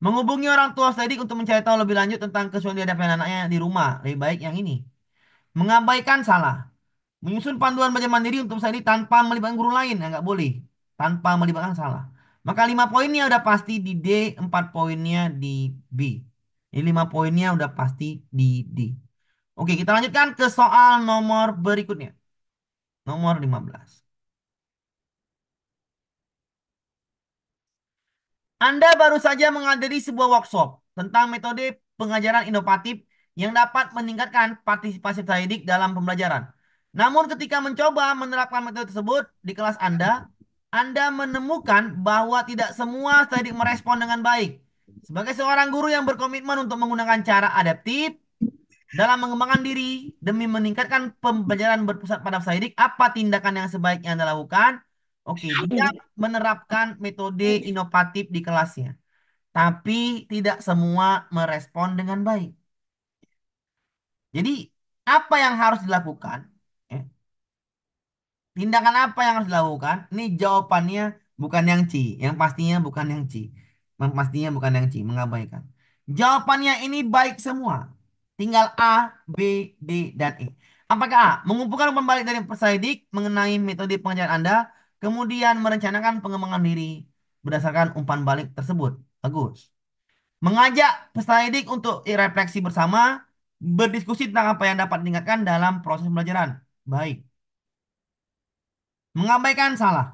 Menghubungi orang tua peserta didik untuk mencari tahu lebih lanjut tentang kesulitan dihadapi anaknya di rumah. Lebih baik yang ini. Mengabaikan salah. Menyusun panduan belajar mandiri untuk saya ini tanpa melibatkan guru lain. Ya, nggak boleh. Tanpa melibatkan salah. Maka lima poinnya udah pasti di D, empat poinnya di B. Ini 5 poinnya udah pasti di D. Oke, kita lanjutkan ke soal nomor berikutnya. Nomor 15. Anda baru saja menghadiri sebuah workshop tentang metode pengajaran inovatif yang dapat meningkatkan partisipasi didik dalam pembelajaran. Namun ketika mencoba menerapkan metode tersebut di kelas Anda, Anda menemukan bahwa tidak semua tadi merespon dengan baik. Sebagai seorang guru yang berkomitmen untuk menggunakan cara adaptif dalam mengembangkan diri demi meningkatkan pembelajaran berpusat pada sayidik, apa tindakan yang sebaiknya Anda lakukan? Oke, okay, dia menerapkan metode inovatif di kelasnya. Tapi tidak semua merespon dengan baik. Jadi, apa yang harus dilakukan Tindakan apa yang harus dilakukan? Ini jawabannya bukan yang C. Yang pastinya bukan yang C. Yang pastinya bukan yang C. Mengabaikan. Jawabannya ini baik semua. Tinggal A, B, D, dan E. Apakah A. Mengumpulkan umpan balik dari pesaidik mengenai metode pengajaran Anda. Kemudian merencanakan pengembangan diri berdasarkan umpan balik tersebut. Bagus. Mengajak pesaidik untuk refleksi bersama. Berdiskusi tentang apa yang dapat diingatkan dalam proses pembelajaran. Baik. Mengabaikan salah.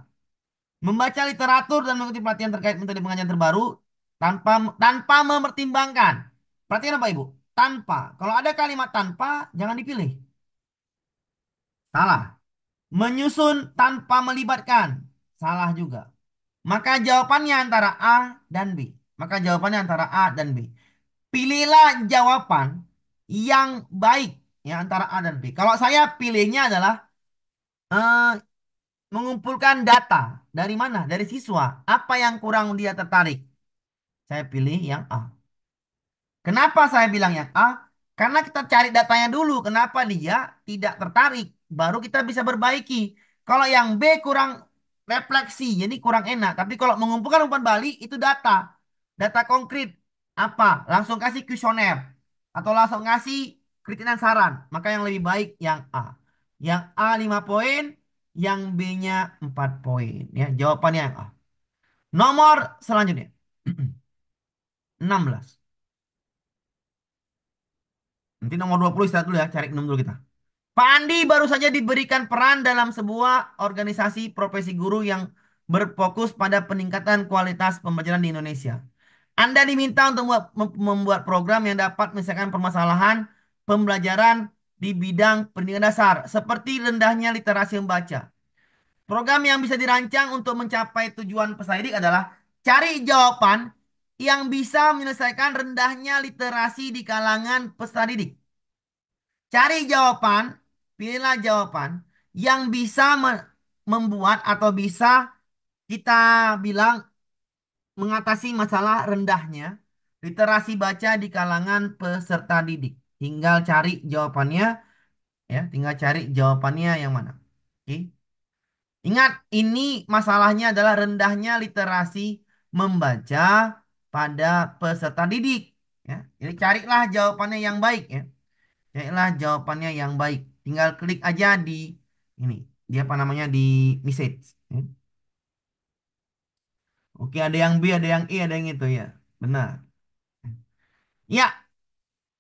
Membaca literatur dan mengikuti pelatihan terkait metode pengajian terbaru tanpa tanpa mempertimbangkan. Perhatikan apa Ibu? Tanpa. Kalau ada kalimat tanpa, jangan dipilih. Salah. Menyusun tanpa melibatkan. Salah juga. Maka jawabannya antara A dan B. Maka jawabannya antara A dan B. Pilihlah jawaban yang baik ya antara A dan B. Kalau saya pilihnya adalah uh, mengumpulkan data. Dari mana? Dari siswa. Apa yang kurang dia tertarik? Saya pilih yang A. Kenapa saya bilang yang A? Karena kita cari datanya dulu. Kenapa dia tidak tertarik? Baru kita bisa perbaiki Kalau yang B kurang refleksi, jadi kurang enak. Tapi kalau mengumpulkan umpan balik, itu data. Data konkret. Apa? Langsung kasih kuesioner. Atau langsung ngasih kritikan saran. Maka yang lebih baik yang A. Yang A 5 poin, yang B-nya 4 poin. Ya, jawabannya yang ah, A. Nomor selanjutnya. 16. [clears throat] Nanti nomor 20 istirahat dulu ya, cari nomor dulu kita. Pak Andi baru saja diberikan peran dalam sebuah organisasi profesi guru yang berfokus pada peningkatan kualitas pembelajaran di Indonesia. Anda diminta untuk membuat program yang dapat menyelesaikan permasalahan pembelajaran di bidang pendidikan dasar, seperti rendahnya literasi membaca. Program yang bisa dirancang untuk mencapai tujuan peserta didik adalah cari jawaban yang bisa menyelesaikan rendahnya literasi di kalangan peserta didik. Cari jawaban, pilihlah jawaban yang bisa membuat atau bisa kita bilang mengatasi masalah rendahnya literasi baca di kalangan peserta didik. Tinggal cari jawabannya ya, tinggal cari jawabannya yang mana. Oke. Ingat, ini masalahnya adalah rendahnya literasi membaca pada peserta didik ya. Jadi carilah jawabannya yang baik ya. Carilah jawabannya yang baik. Tinggal klik aja di ini, dia apa namanya di message ya. Oke, ada yang B, ada yang E, ada yang itu ya. Benar. Ya,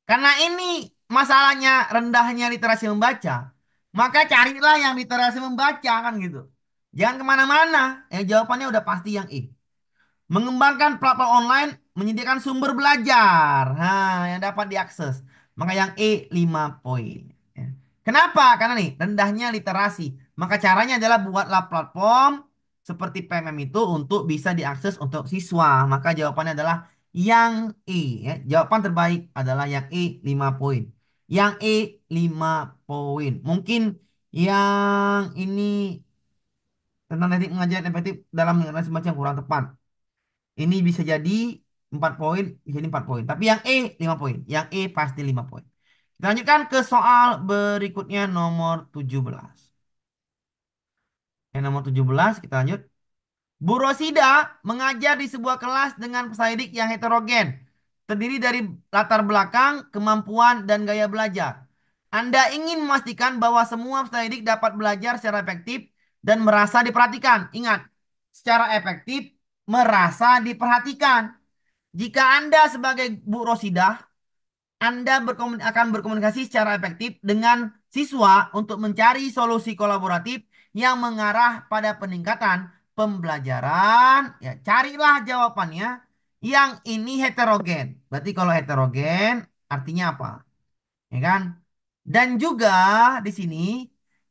karena ini masalahnya rendahnya literasi membaca, maka carilah yang literasi membaca kan gitu. Jangan kemana-mana, eh, jawabannya udah pasti yang I. Mengembangkan platform online menyediakan sumber belajar nah, yang dapat diakses. Maka yang E 5 poin. Ya. Kenapa? Karena nih rendahnya literasi. Maka caranya adalah buatlah platform seperti PMM itu untuk bisa diakses untuk siswa. Maka jawabannya adalah yang E ya. Jawaban terbaik adalah yang E 5 poin. Yang E 5 poin. Mungkin yang ini tentang teknik mengajar efektif dalam mengenai macam kurang tepat. Ini bisa jadi 4 poin, bisa jadi 4 poin. Tapi yang E 5 poin. Yang E pasti 5 poin. Kita lanjutkan ke soal berikutnya nomor 17. Yang nomor 17 kita lanjut. Bu Rosida mengajar di sebuah kelas dengan peserta yang heterogen, terdiri dari latar belakang, kemampuan, dan gaya belajar. Anda ingin memastikan bahwa semua peserta dapat belajar secara efektif dan merasa diperhatikan. Ingat, secara efektif, merasa diperhatikan. Jika Anda sebagai Bu Rosida, Anda berkomun akan berkomunikasi secara efektif dengan siswa untuk mencari solusi kolaboratif yang mengarah pada peningkatan pembelajaran, ya carilah jawabannya yang ini heterogen. Berarti kalau heterogen artinya apa? Ya kan? Dan juga di sini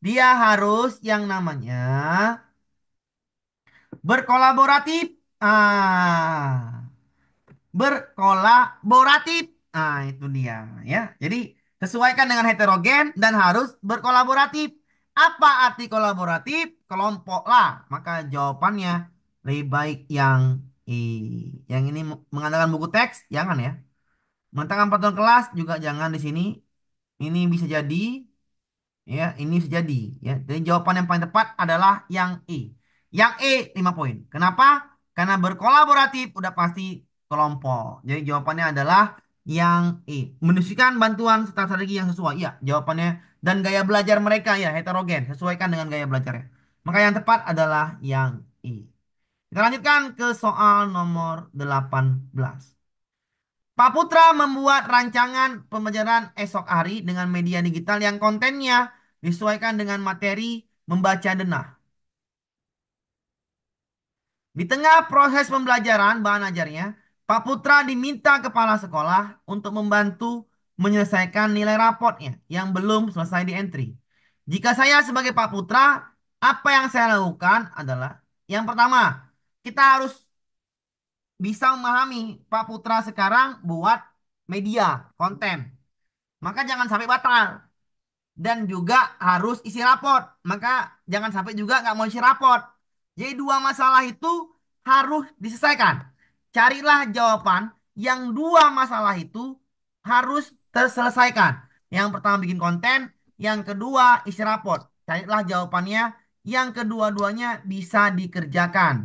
dia harus yang namanya berkolaboratif. Ah. Berkolaboratif. Ah, itu dia ya. Jadi sesuaikan dengan heterogen dan harus berkolaboratif. Apa arti kolaboratif? kelompok lah. Maka jawabannya lebih baik yang I. Yang ini mengandalkan buku teks, jangan ya. Mengandalkan peraturan kelas juga jangan di sini. Ini bisa jadi, ya, ini bisa jadi. Ya. Jadi jawaban yang paling tepat adalah yang E. Yang E 5 poin. Kenapa? Karena berkolaboratif udah pasti kelompok. Jadi jawabannya adalah yang E. Menunjukkan bantuan strategi yang sesuai. ya jawabannya dan gaya belajar mereka ya heterogen, sesuaikan dengan gaya belajarnya. Maka yang tepat adalah yang I. Kita lanjutkan ke soal nomor 18. Pak Putra membuat rancangan pembelajaran esok hari dengan media digital yang kontennya disesuaikan dengan materi membaca denah. Di tengah proses pembelajaran bahan ajarnya, Pak Putra diminta kepala sekolah untuk membantu menyelesaikan nilai raportnya yang belum selesai di entry. Jika saya sebagai Pak Putra apa yang saya lakukan adalah yang pertama, kita harus bisa memahami Pak Putra sekarang buat media, konten. Maka jangan sampai batal. Dan juga harus isi rapot. Maka jangan sampai juga nggak mau isi rapot. Jadi dua masalah itu harus diselesaikan. Carilah jawaban yang dua masalah itu harus terselesaikan. Yang pertama bikin konten, yang kedua isi rapot. Carilah jawabannya yang kedua-duanya bisa dikerjakan.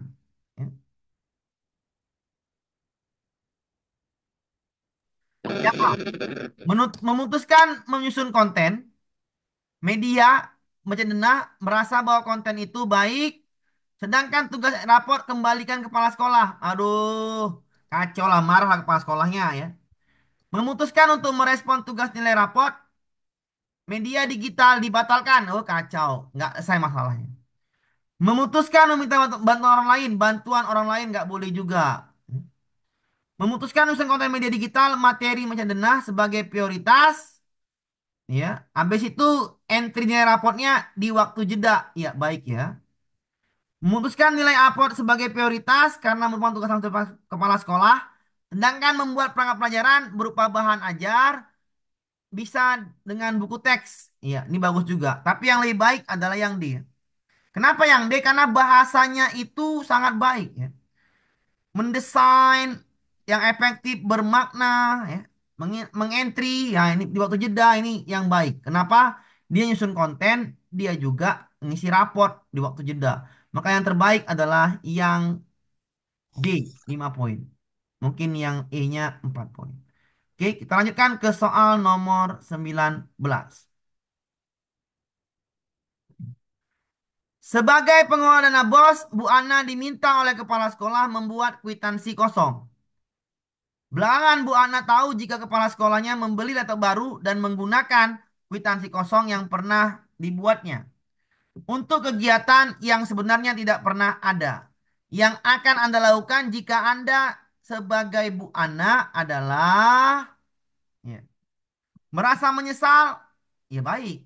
Ya, ya Menut memutuskan menyusun konten, media mencendena merasa bahwa konten itu baik, sedangkan tugas rapor kembalikan kepala sekolah. Aduh, kacau lah marah lah kepala sekolahnya ya. Memutuskan untuk merespon tugas nilai rapor, Media digital dibatalkan. Oh, kacau. Nggak saya masalahnya. Memutuskan meminta bantuan orang lain. Bantuan orang lain nggak boleh juga. Memutuskan urusan konten media digital, materi macam denah sebagai prioritas. Ya, habis itu entry-nya raportnya di waktu jeda. Ya, baik ya. Memutuskan nilai apot sebagai prioritas karena merupakan tugas kepala sekolah. Sedangkan membuat perangkat pelajaran berupa bahan ajar, bisa dengan buku teks. Iya, ini bagus juga. Tapi yang lebih baik adalah yang D. Kenapa yang D? Karena bahasanya itu sangat baik. Ya. Mendesain yang efektif, bermakna, ya. mengentry. Ya, ini di waktu jeda ini yang baik. Kenapa? Dia nyusun konten, dia juga mengisi raport di waktu jeda. Maka yang terbaik adalah yang D, 5 poin. Mungkin yang E-nya 4 poin. Oke, kita lanjutkan ke soal nomor 19. Sebagai pengelola dana bos, Bu Ana diminta oleh kepala sekolah membuat kwitansi kosong. Belakangan Bu Ana tahu jika kepala sekolahnya membeli laptop baru dan menggunakan kwitansi kosong yang pernah dibuatnya. Untuk kegiatan yang sebenarnya tidak pernah ada. Yang akan Anda lakukan jika Anda sebagai Bu Ana adalah Merasa menyesal, ya baik.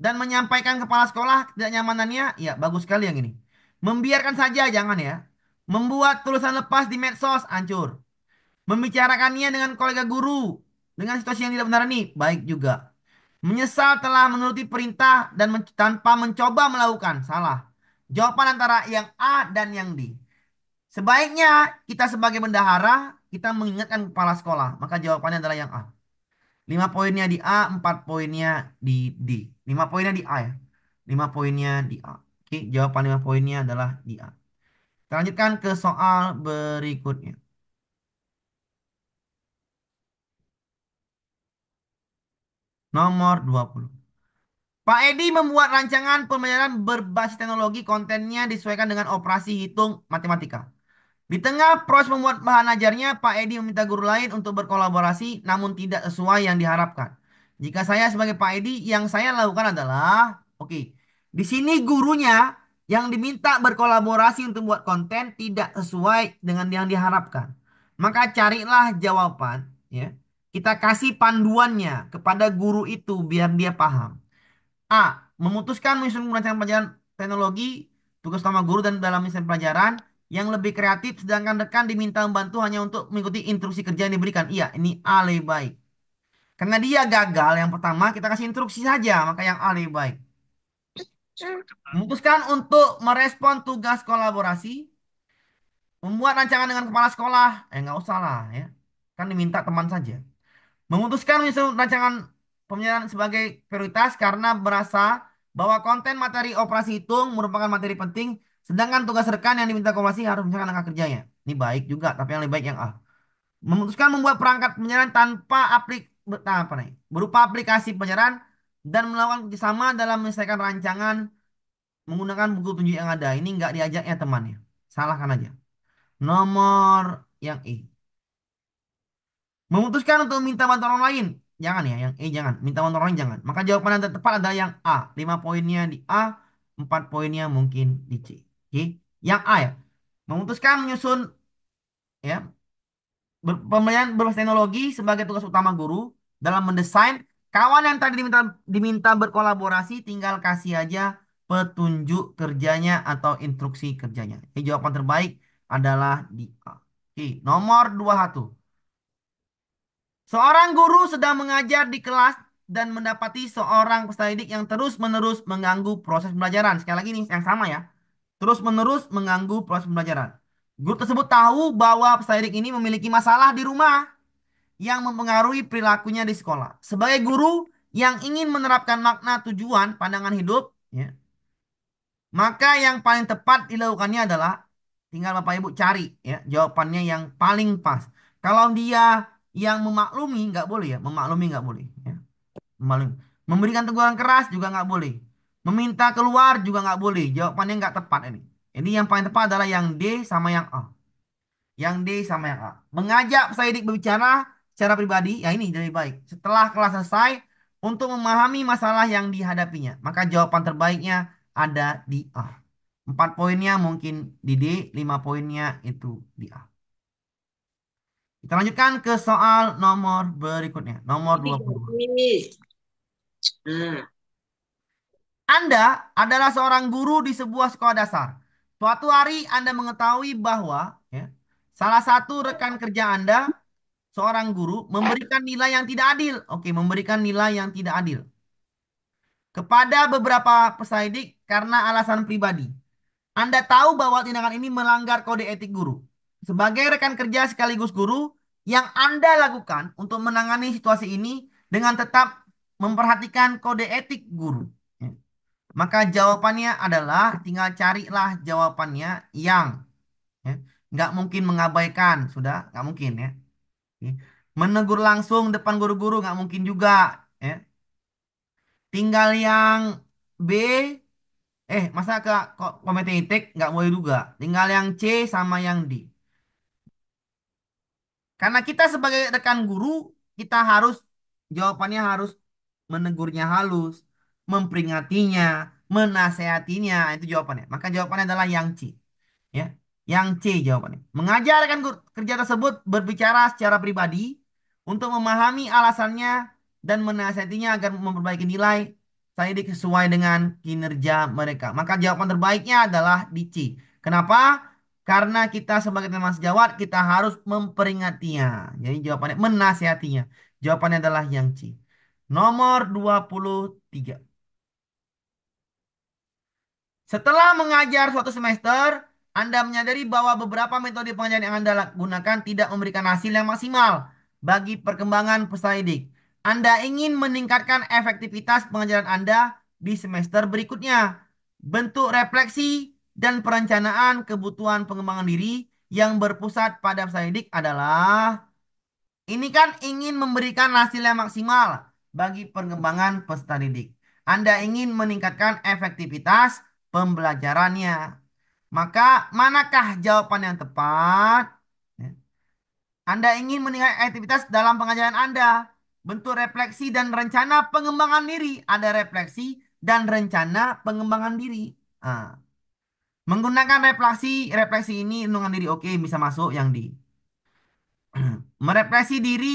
Dan menyampaikan kepala sekolah ketidaknyamanannya, ya bagus sekali yang ini. Membiarkan saja, jangan ya. Membuat tulisan lepas di medsos, hancur. Membicarakannya dengan kolega guru, dengan situasi yang tidak benar ini, baik juga. Menyesal telah menuruti perintah dan men tanpa mencoba melakukan, salah. Jawaban antara yang A dan yang D. Sebaiknya kita sebagai bendahara, kita mengingatkan kepala sekolah. Maka jawabannya adalah yang A. 5 poinnya di A, 4 poinnya di D. 5 poinnya di A ya. 5 poinnya di A. Oke, jawaban 5 poinnya adalah di A. Kita lanjutkan ke soal berikutnya. Nomor 20. Pak Edi membuat rancangan pembelajaran berbasis teknologi kontennya disesuaikan dengan operasi hitung matematika. Di tengah proses membuat bahan ajarnya, Pak Edi meminta guru lain untuk berkolaborasi namun tidak sesuai yang diharapkan. Jika saya sebagai Pak Edi, yang saya lakukan adalah, oke, okay, di sini gurunya yang diminta berkolaborasi untuk buat konten tidak sesuai dengan yang diharapkan. Maka carilah jawaban, ya. Kita kasih panduannya kepada guru itu biar dia paham. A. Memutuskan menyusun rancangan pelajaran teknologi, tugas utama guru dan dalam misi pelajaran yang lebih kreatif sedangkan rekan diminta membantu hanya untuk mengikuti instruksi kerja yang diberikan. Iya, ini A lebih baik. Karena dia gagal yang pertama, kita kasih instruksi saja, maka yang A lebih baik. Memutuskan untuk merespon tugas kolaborasi, membuat rancangan dengan kepala sekolah, eh nggak usah lah ya, kan diminta teman saja. Memutuskan menyusun rancangan pemilihan sebagai prioritas karena berasa bahwa konten materi operasi hitung merupakan materi penting Sedangkan tugas rekan yang diminta komisi harus misalkan angka kerjanya. Ini baik juga, tapi yang lebih baik yang A. Memutuskan membuat perangkat penyerahan tanpa aplik nah, apa nih? berupa aplikasi penyerahan dan melakukan kerjasama dalam menyelesaikan rancangan menggunakan buku tunjuk yang ada. Ini nggak diajaknya temannya. Salahkan aja. Nomor yang E. Memutuskan untuk minta bantuan orang lain. Jangan ya, yang E jangan. Minta bantuan orang lain jangan. Maka jawaban yang tepat adalah yang A. 5 poinnya di A, 4 poinnya mungkin di C. Oke. Yang A ya. Memutuskan menyusun ya pemberian berbasis teknologi sebagai tugas utama guru dalam mendesain kawan yang tadi diminta diminta berkolaborasi tinggal kasih aja petunjuk kerjanya atau instruksi kerjanya. jawaban terbaik adalah di A. Oke, nomor 21. Seorang guru sedang mengajar di kelas dan mendapati seorang peserta didik yang terus-menerus mengganggu proses pembelajaran. Sekali lagi nih, yang sama ya terus-menerus mengganggu proses pembelajaran. Guru tersebut tahu bahwa pendidik ini memiliki masalah di rumah yang mempengaruhi perilakunya di sekolah. Sebagai guru yang ingin menerapkan makna tujuan pandangan hidup, ya, maka yang paling tepat dilakukannya adalah tinggal Bapak Ibu cari ya jawabannya yang paling pas. Kalau dia yang memaklumi nggak boleh ya, memaklumi nggak boleh ya. Memaklumi. Memberikan teguran keras juga nggak boleh. Meminta keluar juga nggak boleh. Jawabannya nggak tepat ini. Ini yang paling tepat adalah yang D sama yang A. Yang D sama yang A. Mengajak Saidik berbicara secara pribadi, ya ini lebih baik. Setelah kelas selesai, untuk memahami masalah yang dihadapinya. Maka jawaban terbaiknya ada di A. Empat poinnya mungkin di D, lima poinnya itu di A. Kita lanjutkan ke soal nomor berikutnya. Nomor 20. Hmm. Anda adalah seorang guru di sebuah sekolah dasar. Suatu hari Anda mengetahui bahwa ya, salah satu rekan kerja Anda, seorang guru, memberikan nilai yang tidak adil. Oke, memberikan nilai yang tidak adil. Kepada beberapa pesaidik karena alasan pribadi. Anda tahu bahwa tindakan ini melanggar kode etik guru. Sebagai rekan kerja sekaligus guru, yang Anda lakukan untuk menangani situasi ini dengan tetap memperhatikan kode etik guru. Maka jawabannya adalah tinggal carilah jawabannya yang ya, nggak mungkin mengabaikan, sudah nggak mungkin ya. Menegur langsung depan guru-guru nggak mungkin juga ya. Tinggal yang B eh masa ke komite etik nggak boleh juga. Tinggal yang C sama yang D. Karena kita sebagai rekan guru, kita harus jawabannya harus menegurnya halus memperingatinya, menasehatinya. Nah, itu jawabannya. Maka jawabannya adalah yang C. Ya. Yang C jawabannya. Mengajarkan kerja tersebut berbicara secara pribadi untuk memahami alasannya dan menasehatinya agar memperbaiki nilai saya sesuai dengan kinerja mereka. Maka jawaban terbaiknya adalah di C. Kenapa? Karena kita sebagai teman sejawat, kita harus memperingatinya. Jadi jawabannya menasehatinya. Jawabannya adalah yang C. Nomor 23. Setelah mengajar suatu semester, Anda menyadari bahwa beberapa metode pengajaran yang Anda gunakan tidak memberikan hasil yang maksimal bagi perkembangan peserta didik. Anda ingin meningkatkan efektivitas pengajaran Anda di semester berikutnya. Bentuk refleksi dan perencanaan kebutuhan pengembangan diri yang berpusat pada peserta didik adalah ini kan ingin memberikan hasil yang maksimal bagi perkembangan peserta didik. Anda ingin meningkatkan efektivitas pembelajarannya. Maka manakah jawaban yang tepat? Ya. Anda ingin meningkatkan aktivitas dalam pengajaran Anda. Bentuk refleksi dan rencana pengembangan diri. Ada refleksi dan rencana pengembangan diri. Nah, menggunakan refleksi, refleksi ini renungan diri oke bisa masuk yang di [clears throat] merefleksi diri,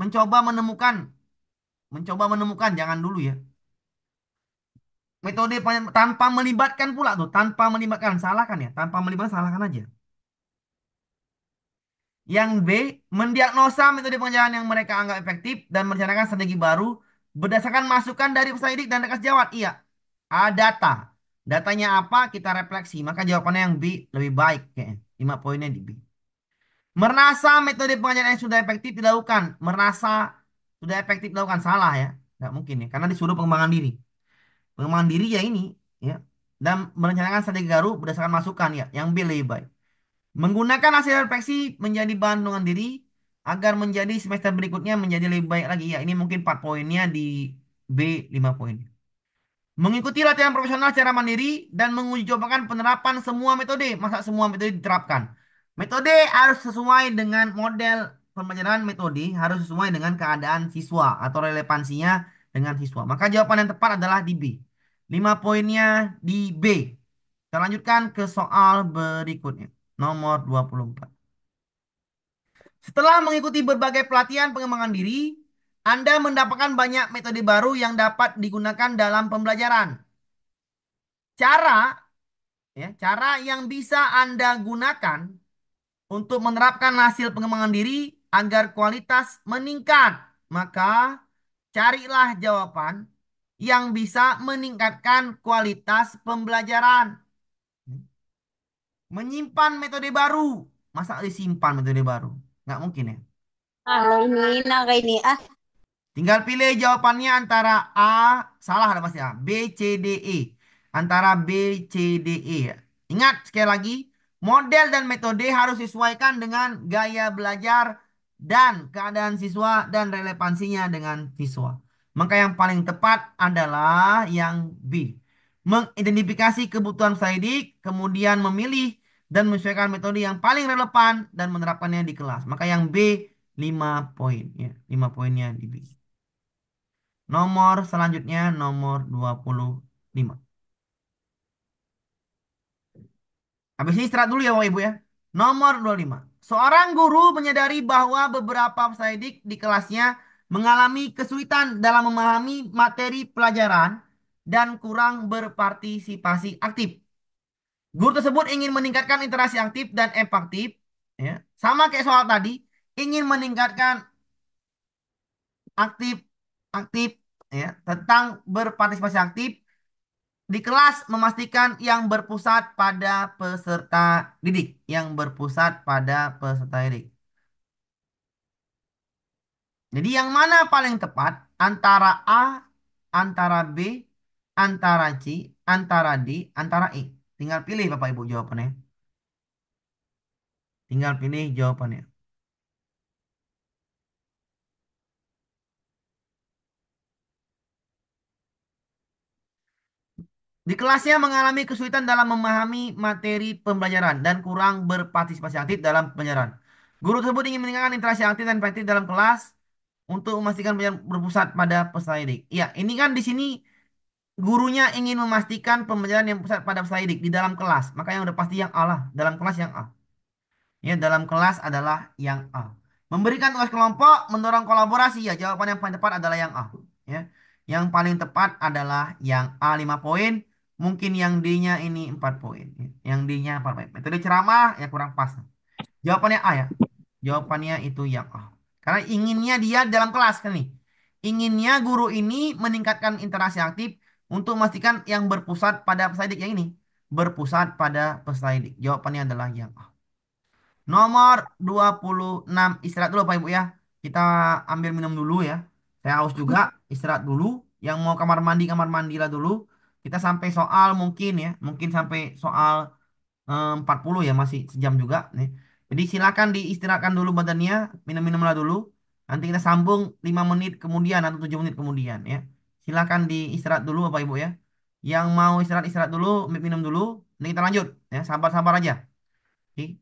mencoba menemukan mencoba menemukan jangan dulu ya. Metode tanpa melibatkan pula tuh, tanpa melibatkan salah kan ya, tanpa melibatkan salahkan aja. Yang B, mendiagnosa metode pengajaran yang mereka anggap efektif dan merencanakan strategi baru berdasarkan masukan dari peserta dan rekan sejawat Iya, A data. Datanya apa? Kita refleksi. Maka jawabannya yang B lebih baik kayaknya. 5 poinnya di B. Merasa metode pengajaran yang sudah efektif dilakukan. Merasa sudah efektif dilakukan. Salah ya. Nggak mungkin ya. Karena disuruh pengembangan diri. Mandiri ya ini ya dan merencanakan strategi baru berdasarkan masukan ya yang B lebih baik. Menggunakan hasil refleksi menjadi bahan dengan diri agar menjadi semester berikutnya menjadi lebih baik lagi. Ya, ini mungkin 4 poinnya di B 5 poin. Mengikuti latihan profesional secara mandiri dan menguji cobakan penerapan semua metode. Masa semua metode diterapkan? Metode harus sesuai dengan model pembelajaran metode harus sesuai dengan keadaan siswa atau relevansinya dengan siswa. Maka jawaban yang tepat adalah di B. 5 poinnya di B. Kita lanjutkan ke soal berikutnya. Nomor 24. Setelah mengikuti berbagai pelatihan pengembangan diri, Anda mendapatkan banyak metode baru yang dapat digunakan dalam pembelajaran. Cara ya, cara yang bisa Anda gunakan untuk menerapkan hasil pengembangan diri agar kualitas meningkat. Maka carilah jawaban yang bisa meningkatkan kualitas pembelajaran. Menyimpan metode baru. Masa disimpan metode baru? Nggak mungkin ya? Kalau ini nah ini ah. Tinggal pilih jawabannya antara A, salah ada pasti A, ya, B, C, D, E. Antara B, C, D, E ya. Ingat sekali lagi, model dan metode harus disesuaikan dengan gaya belajar dan keadaan siswa dan relevansinya dengan siswa. Maka yang paling tepat adalah yang B. Mengidentifikasi kebutuhan selidik, kemudian memilih dan menyesuaikan metode yang paling relevan dan menerapkannya di kelas. Maka yang B 5 poin ya, 5 poinnya di B. Nomor selanjutnya nomor 25. Habis ini istirahat dulu ya Bapak Ibu ya. Nomor 25. Seorang guru menyadari bahwa beberapa peserta di kelasnya mengalami kesulitan dalam memahami materi pelajaran, dan kurang berpartisipasi aktif. Guru tersebut ingin meningkatkan interaksi aktif dan efektif, ya. sama kayak soal tadi, ingin meningkatkan aktif, aktif, ya, tentang berpartisipasi aktif di kelas memastikan yang berpusat pada peserta didik, yang berpusat pada peserta didik. Jadi yang mana paling tepat antara A, antara B, antara C, antara D, antara E? Tinggal pilih Bapak Ibu jawabannya. Tinggal pilih jawabannya. Di kelasnya mengalami kesulitan dalam memahami materi pembelajaran dan kurang berpartisipasi aktif dalam pembelajaran. Guru tersebut ingin meningkatkan interaksi aktif dan praktik dalam kelas untuk memastikan pembelajaran berpusat pada peserta didik. Ya, ini kan di sini gurunya ingin memastikan pembelajaran yang pusat pada peserta didik di dalam kelas. Maka yang udah pasti yang A lah, dalam kelas yang A. Ya, dalam kelas adalah yang A. Memberikan tugas kelompok, mendorong kolaborasi. Ya, jawaban yang paling tepat adalah yang A. Ya, yang paling tepat adalah yang A 5 poin. Mungkin yang D-nya ini 4 poin. Ya, yang D-nya 4 poin. Metode ceramah ya kurang pas. Jawabannya A ya. Jawabannya itu yang A. Karena inginnya dia dalam kelas kan nih. Inginnya guru ini meningkatkan interaksi aktif untuk memastikan yang berpusat pada peserta yang ini. Berpusat pada peserta Jawabannya adalah yang A. Nomor 26. Istirahat dulu Pak Ibu ya. Kita ambil minum dulu ya. Saya haus juga. Istirahat dulu. Yang mau kamar mandi, kamar mandilah dulu. Kita sampai soal mungkin ya. Mungkin sampai soal eh, 40 ya. Masih sejam juga nih. Jadi silakan diistirahatkan dulu badannya, minum-minumlah dulu. Nanti kita sambung 5 menit kemudian atau 7 menit kemudian ya. Silakan diistirahat dulu Bapak Ibu ya. Yang mau istirahat istirahat dulu, minum dulu. Nanti kita lanjut ya, sabar-sabar aja. Oke.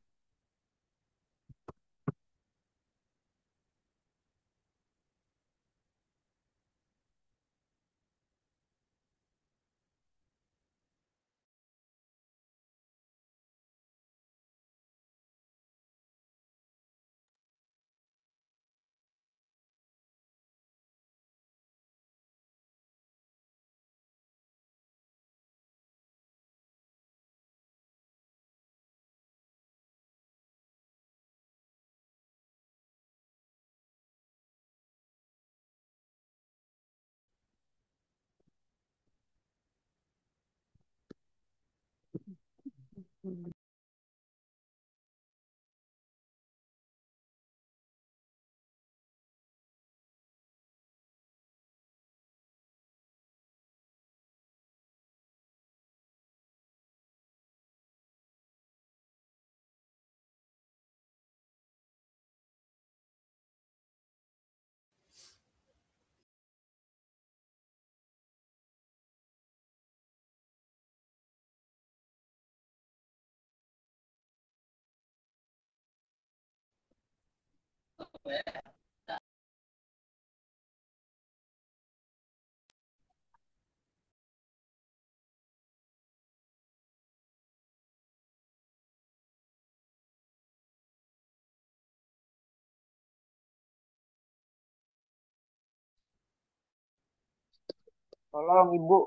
Tolong Ibu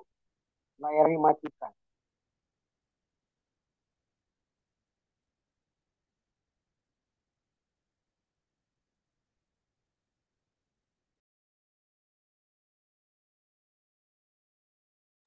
layari matikan.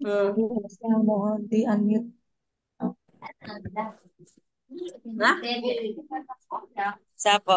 Iya, iya, mohon di unmute. Nah, siapa?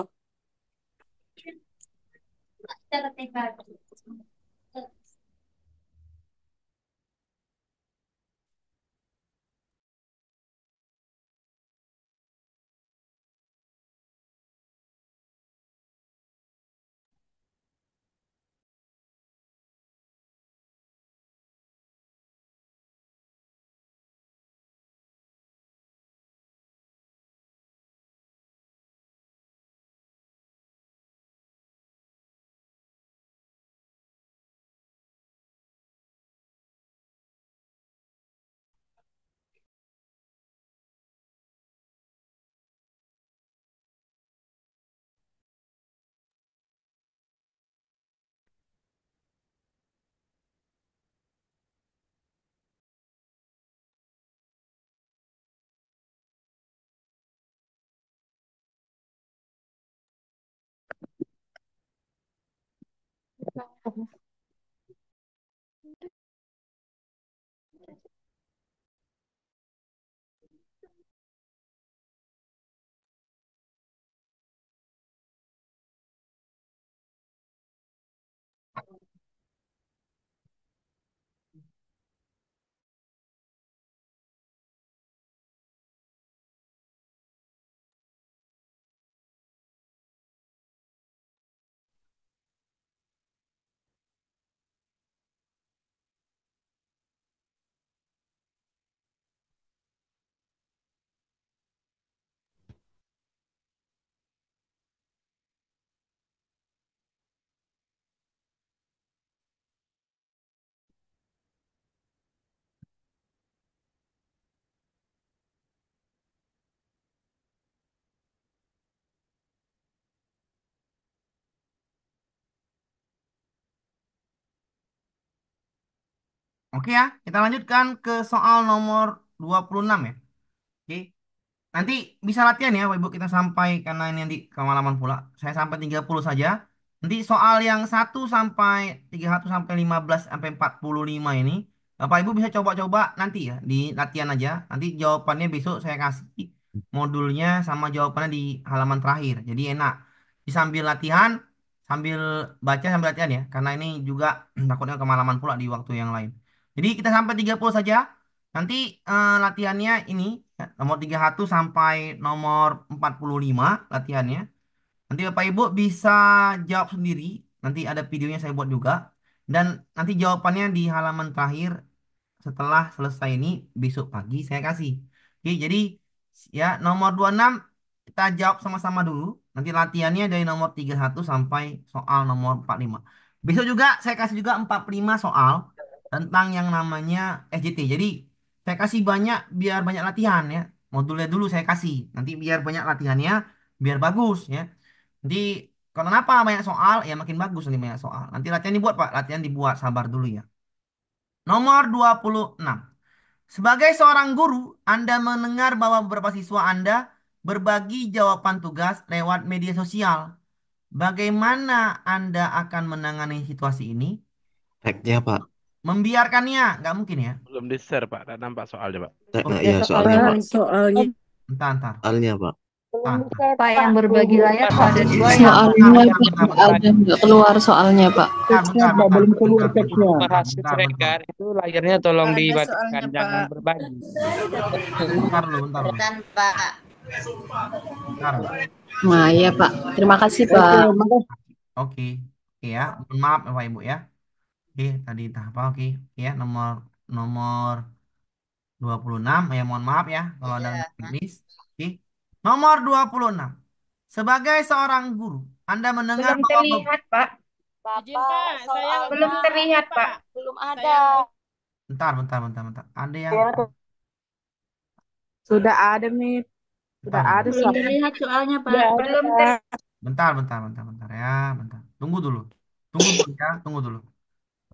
那我们。Oke ya, kita lanjutkan ke soal nomor 26 ya. Oke. Nanti bisa latihan ya, Pak Ibu kita sampai karena ini di kemalaman pula. Saya sampai 30 saja. Nanti soal yang 1 sampai 31 sampai 15 sampai 45 ini Bapak Ibu bisa coba-coba nanti ya di latihan aja. Nanti jawabannya besok saya kasih modulnya sama jawabannya di halaman terakhir. Jadi enak. Di sambil latihan, sambil baca sambil latihan ya karena ini juga [clears throat] takutnya kemalaman pula di waktu yang lain. Jadi kita sampai 30 saja. Nanti eh, latihannya ini ya, nomor nomor 31 sampai nomor 45 latihannya. Nanti Bapak Ibu bisa jawab sendiri. Nanti ada videonya saya buat juga. Dan nanti jawabannya di halaman terakhir setelah selesai ini besok pagi saya kasih. Oke, jadi ya nomor 26 kita jawab sama-sama dulu. Nanti latihannya dari nomor 31 sampai soal nomor 45. Besok juga saya kasih juga 45 soal tentang yang namanya SJT. Jadi saya kasih banyak biar banyak latihan ya. Modulnya dulu saya kasih. Nanti biar banyak latihannya, biar bagus ya. Jadi kalau kenapa banyak soal, ya makin bagus nanti banyak soal. Nanti latihan dibuat Pak, latihan dibuat, sabar dulu ya. Nomor 26. Sebagai seorang guru, Anda mendengar bahwa beberapa siswa Anda berbagi jawaban tugas lewat media sosial. Bagaimana Anda akan menangani situasi ini? Baiknya, Pak. Membiarkannya nggak mungkin ya? Belum di share Pak, tak nampak soalnya Pak. Nah, ya, soalnya Pak. Soalnya. Entar, entar. Soalnya Pak. Pak yang berbagi layar pada dua soalnya soalnya nggak keluar soalnya Pak. Pak belum keluar teksnya. Berhasil itu layarnya tolong dibatikan jangan berbagi. Bentar lo, ntar. Pak. Bentar. Nah, ya Pak. Terima kasih Pak. Oke. Oke ya. Maaf Bapak Ibu ya. Oke, tadi tahap apa? Oke, ya nomor nomor 26. Eh, ya mohon maaf ya kalau ada iya. yang teknis. Oke. Nomor 26. Sebagai seorang guru, Anda mendengar Belum bahwa terlihat, Pak. Bapak, Pak. Saya soal- belum terlihat, Pak. Pak. Belum ada. Saya- bentar, bentar, bentar, bentar. Ada yang ya, Sudah ada, Mit. Sudah ada Belum terlihat soalnya, Pak. Ya, Belum ter Bentar, bentar, bentar, bentar ya, bentar. Tunggu dulu. Tunggu dulu ya, tunggu dulu.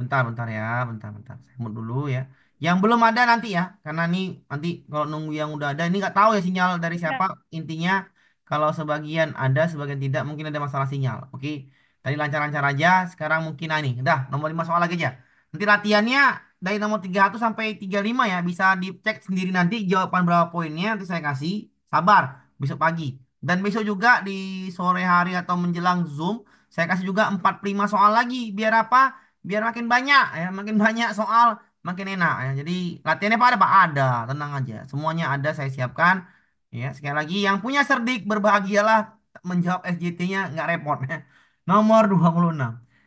Bentar, bentar ya, bentar, bentar. Saya mute dulu ya. Yang belum ada nanti ya, karena nih nanti kalau nunggu yang udah ada, ini nggak tahu ya sinyal dari ya. siapa. Intinya kalau sebagian ada, sebagian tidak, mungkin ada masalah sinyal. Oke, tadi lancar-lancar aja, sekarang mungkin nah, ini. Udah, nomor 5 soal lagi aja. Nanti latihannya dari nomor 31 sampai 35 ya, bisa dicek sendiri nanti jawaban berapa poinnya, nanti saya kasih. Sabar, besok pagi. Dan besok juga di sore hari atau menjelang Zoom, saya kasih juga 45 soal lagi. Biar apa? biar makin banyak ya makin banyak soal makin enak ya jadi latihannya pak ada pak ada tenang aja semuanya ada saya siapkan ya sekali lagi yang punya serdik berbahagialah menjawab SJT-nya nggak repot ya. nomor 26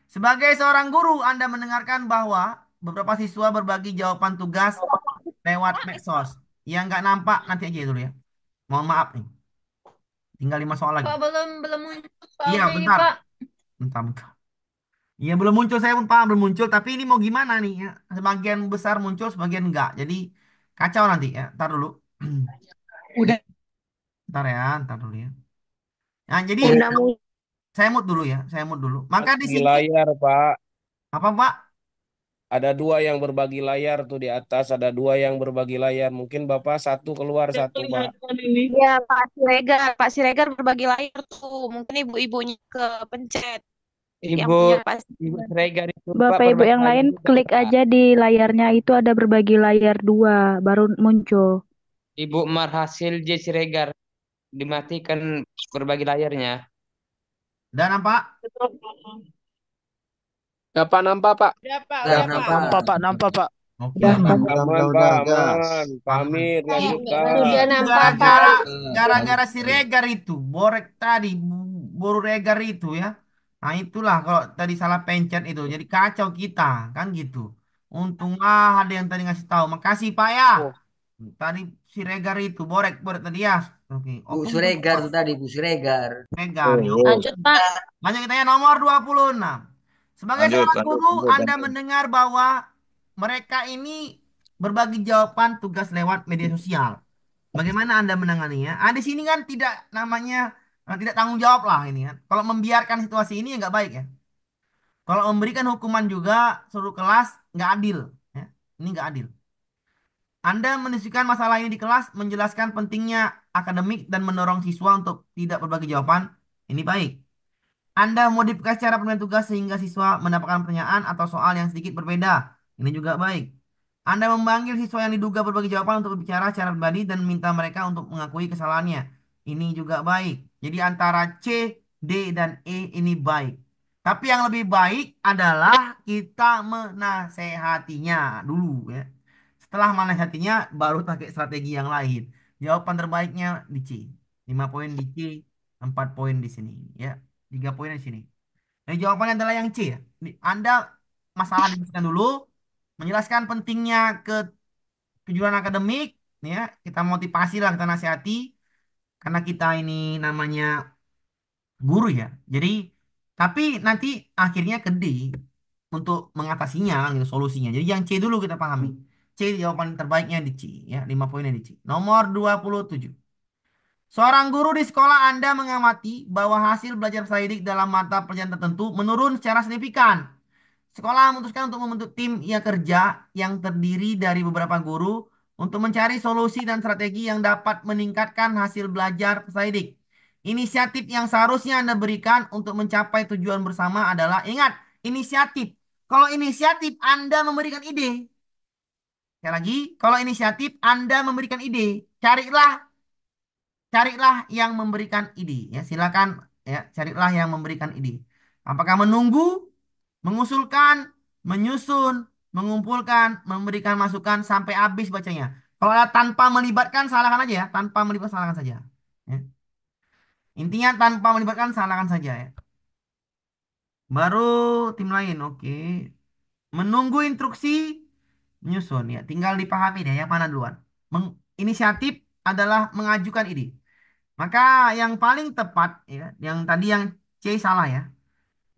sebagai seorang guru Anda mendengarkan bahwa beberapa siswa berbagi jawaban tugas lewat medsos yang nggak nampak nanti aja dulu ya mohon maaf nih tinggal lima soal lagi Pak belum belum muncul soalnya iya bentar ini, Pak bentar bentar Iya belum muncul saya pun paham belum muncul tapi ini mau gimana nih ya? Sebagian besar muncul sebagian enggak. Jadi kacau nanti ya. Ntar dulu. [clears throat] Udah. Ntar ya, ntar dulu ya. Nah, jadi Udah saya mute dulu ya, saya mute dulu. Maka di sini layar, Pak. apa Pak? Ada dua yang berbagi layar tuh di atas, ada dua yang berbagi layar. Mungkin Bapak satu keluar satu, Pak. Ya, Pak Siregar. Pak Siregar berbagi layar tuh. Mungkin ibu-ibunya ke pencet. Ibu, yang punya pasti. Ibu Bapak Ibu yang lain itu klik Pak. aja di layarnya itu ada berbagi layar dua baru muncul. Ibu Marhasil J Siregar dimatikan berbagi layarnya. Udah nampak? Dapat Pak nampak Pak. Udah Pak, udah Pak. Nampak Pak, nampak Pak. Oke, Pak, aman. Udah nampak, Pak. Gara-gara si Regar itu, borek tadi, boru Regar itu ya. Nah itulah kalau tadi salah pencet itu jadi kacau kita kan gitu. Untunglah ada yang tadi ngasih tahu. Makasih Pak ya. Oh, Tadi si Regar itu borek borek tadi ya. Oke. Bu siregar tutup tuh tadi, Bu siregar Regar. Oh, oh. Lanjut, Pak. Lanjut kita ya nomor 26. Sebagai Lanjut, seorang lanjut, guru, Anda lanjut. mendengar bahwa mereka ini berbagi jawaban tugas lewat media sosial. Bagaimana Anda menanganinya? Ah, di sini kan tidak namanya Nah, tidak tanggung jawab lah ini kan. Kalau membiarkan situasi ini ya nggak baik ya. Kalau memberikan hukuman juga seluruh kelas nggak adil. Ya. Ini nggak adil. Anda mendiskusikan masalah ini di kelas, menjelaskan pentingnya akademik dan mendorong siswa untuk tidak berbagi jawaban. Ini baik. Anda modifikasi cara pemberian tugas sehingga siswa mendapatkan pertanyaan atau soal yang sedikit berbeda. Ini juga baik. Anda memanggil siswa yang diduga berbagi jawaban untuk berbicara secara pribadi dan minta mereka untuk mengakui kesalahannya. Ini juga baik. Jadi antara C, D, dan E ini baik. Tapi yang lebih baik adalah kita menasehatinya dulu ya. Setelah menasehatinya baru pakai strategi yang lain. Jawaban terbaiknya di C. 5 poin di C, 4 poin di sini ya. 3 poin di sini. Nah, jawabannya adalah yang C ya. Anda masalah dijelaskan dulu, menjelaskan pentingnya ke tujuan akademik ya, kita motivasi lah, kita nasihati karena kita ini namanya guru ya. Jadi tapi nanti akhirnya ke D untuk mengatasinya gitu, solusinya. Jadi yang C dulu kita pahami. C jawaban terbaiknya di C ya, 5 poinnya di C. Nomor 27. Seorang guru di sekolah Anda mengamati bahwa hasil belajar saya didik dalam mata pelajaran tertentu menurun secara signifikan. Sekolah memutuskan untuk membentuk tim yang kerja yang terdiri dari beberapa guru untuk mencari solusi dan strategi yang dapat meningkatkan hasil belajar peserta Inisiatif yang seharusnya Anda berikan untuk mencapai tujuan bersama adalah ingat, inisiatif. Kalau inisiatif Anda memberikan ide. Sekali lagi, kalau inisiatif Anda memberikan ide, carilah carilah yang memberikan ide ya, silakan ya, carilah yang memberikan ide. Apakah menunggu, mengusulkan, menyusun, mengumpulkan, memberikan masukan sampai habis bacanya. Kalau ada tanpa melibatkan, salahkan aja ya. Tanpa melibatkan, salahkan saja. Ya. Intinya tanpa melibatkan, salahkan saja ya. Baru tim lain, oke. Menunggu instruksi, menyusun ya. Tinggal dipahami deh yang mana duluan. Meng inisiatif adalah mengajukan ide. Maka yang paling tepat ya, yang tadi yang C salah ya.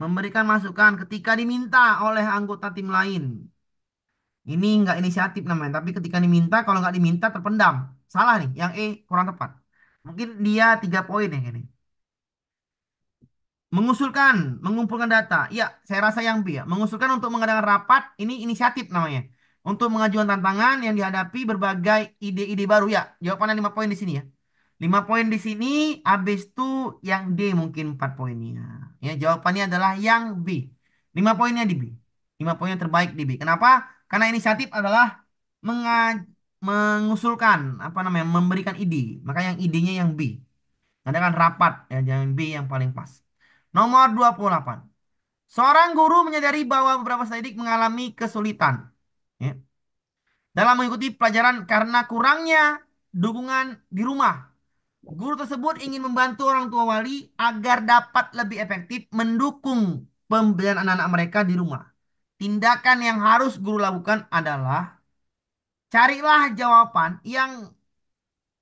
Memberikan masukan ketika diminta oleh anggota tim lain ini nggak inisiatif namanya, tapi ketika diminta, kalau nggak diminta terpendam. Salah nih, yang E kurang tepat. Mungkin dia tiga poin ya ini. Mengusulkan, mengumpulkan data. Ya, saya rasa yang B ya. Mengusulkan untuk mengadakan rapat, ini inisiatif namanya. Untuk mengajukan tantangan yang dihadapi berbagai ide-ide baru. Ya, jawabannya lima poin di sini ya. Lima poin di sini, habis itu yang D mungkin empat poinnya. Ya, jawabannya adalah yang B. Lima poinnya di B. Lima poinnya terbaik di B. Kenapa? Karena inisiatif adalah mengaj mengusulkan apa namanya memberikan ide maka yang idenya yang B Anda kan rapat ya jangan B yang paling pas nomor 28 seorang guru menyadari bahwa beberapa pendidik mengalami kesulitan ya, dalam mengikuti pelajaran karena kurangnya dukungan di rumah guru tersebut ingin membantu orang tua wali agar dapat lebih efektif mendukung pembelajaran anak-anak mereka di rumah tindakan yang harus guru lakukan adalah carilah jawaban yang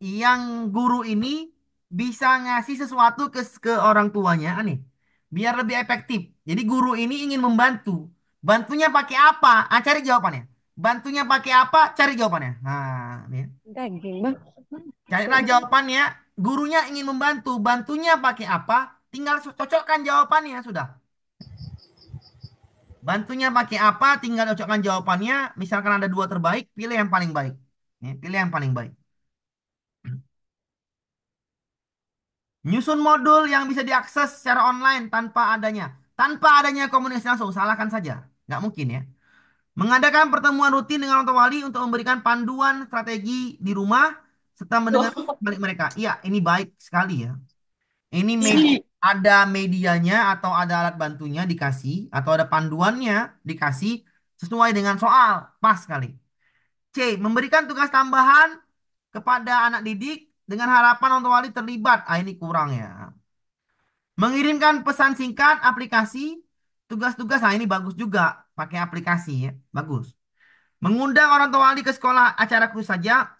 yang guru ini bisa ngasih sesuatu ke ke orang tuanya ah, nih biar lebih efektif. Jadi guru ini ingin membantu. Bantunya pakai apa? Ah, cari jawabannya. Bantunya pakai apa? Cari jawabannya. Nah, ini. Carilah jawabannya. Gurunya ingin membantu. Bantunya pakai apa? Tinggal cocokkan jawabannya sudah. Bantunya pakai apa? Tinggal cocokkan jawabannya. Misalkan ada dua terbaik, pilih yang paling baik. Ya, pilih yang paling baik. Nyusun modul yang bisa diakses secara online tanpa adanya. Tanpa adanya komunikasi langsung, salahkan saja. Nggak mungkin ya. Mengadakan pertemuan rutin dengan orang tua wali untuk memberikan panduan strategi di rumah serta mendengar balik mereka. Iya, ini baik sekali ya. Ini media ada medianya atau ada alat bantunya dikasih atau ada panduannya dikasih sesuai dengan soal pas sekali. C. Memberikan tugas tambahan kepada anak didik dengan harapan untuk wali terlibat. Ah ini kurang ya. Mengirimkan pesan singkat aplikasi tugas-tugas. Nah ini bagus juga pakai aplikasi ya. Bagus. Mengundang orang tua wali ke sekolah acara khusus saja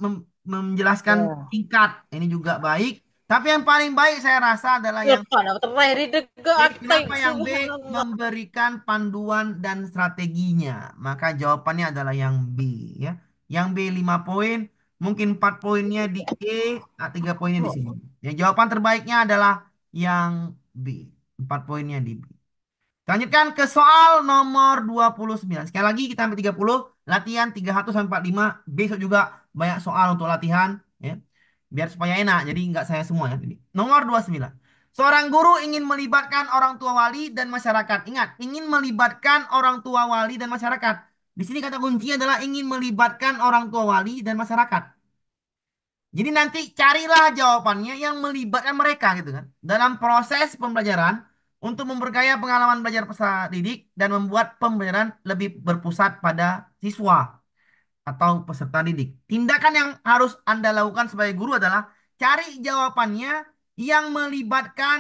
menjelaskan tingkat oh. Ini juga baik tapi yang paling baik saya rasa adalah ya, yang kenapa yang B memberikan panduan dan strateginya. Maka jawabannya adalah yang B ya. Yang B 5 poin, mungkin 4 poinnya di E, 3 ah, poinnya di sini. Ya, jawaban terbaiknya adalah yang B. 4 poinnya di B. Lanjutkan ke soal nomor 29. Sekali lagi kita tiga 30, latihan 31 sampai 45. Besok juga banyak soal untuk latihan ya biar supaya enak jadi nggak saya semua ya jadi, nomor 29 seorang guru ingin melibatkan orang tua wali dan masyarakat ingat ingin melibatkan orang tua wali dan masyarakat di sini kata kuncinya adalah ingin melibatkan orang tua wali dan masyarakat jadi nanti carilah jawabannya yang melibatkan mereka gitu kan dalam proses pembelajaran untuk memperkaya pengalaman belajar peserta didik dan membuat pembelajaran lebih berpusat pada siswa atau peserta didik. Tindakan yang harus Anda lakukan sebagai guru adalah cari jawabannya yang melibatkan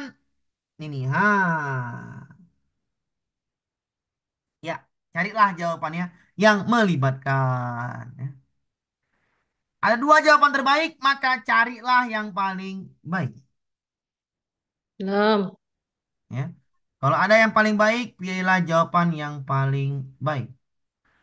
ini. Ha. Ya, carilah jawabannya yang melibatkan. Ya. Ada dua jawaban terbaik, maka carilah yang paling baik. 6. Ya. Kalau ada yang paling baik, pilihlah jawaban yang paling baik.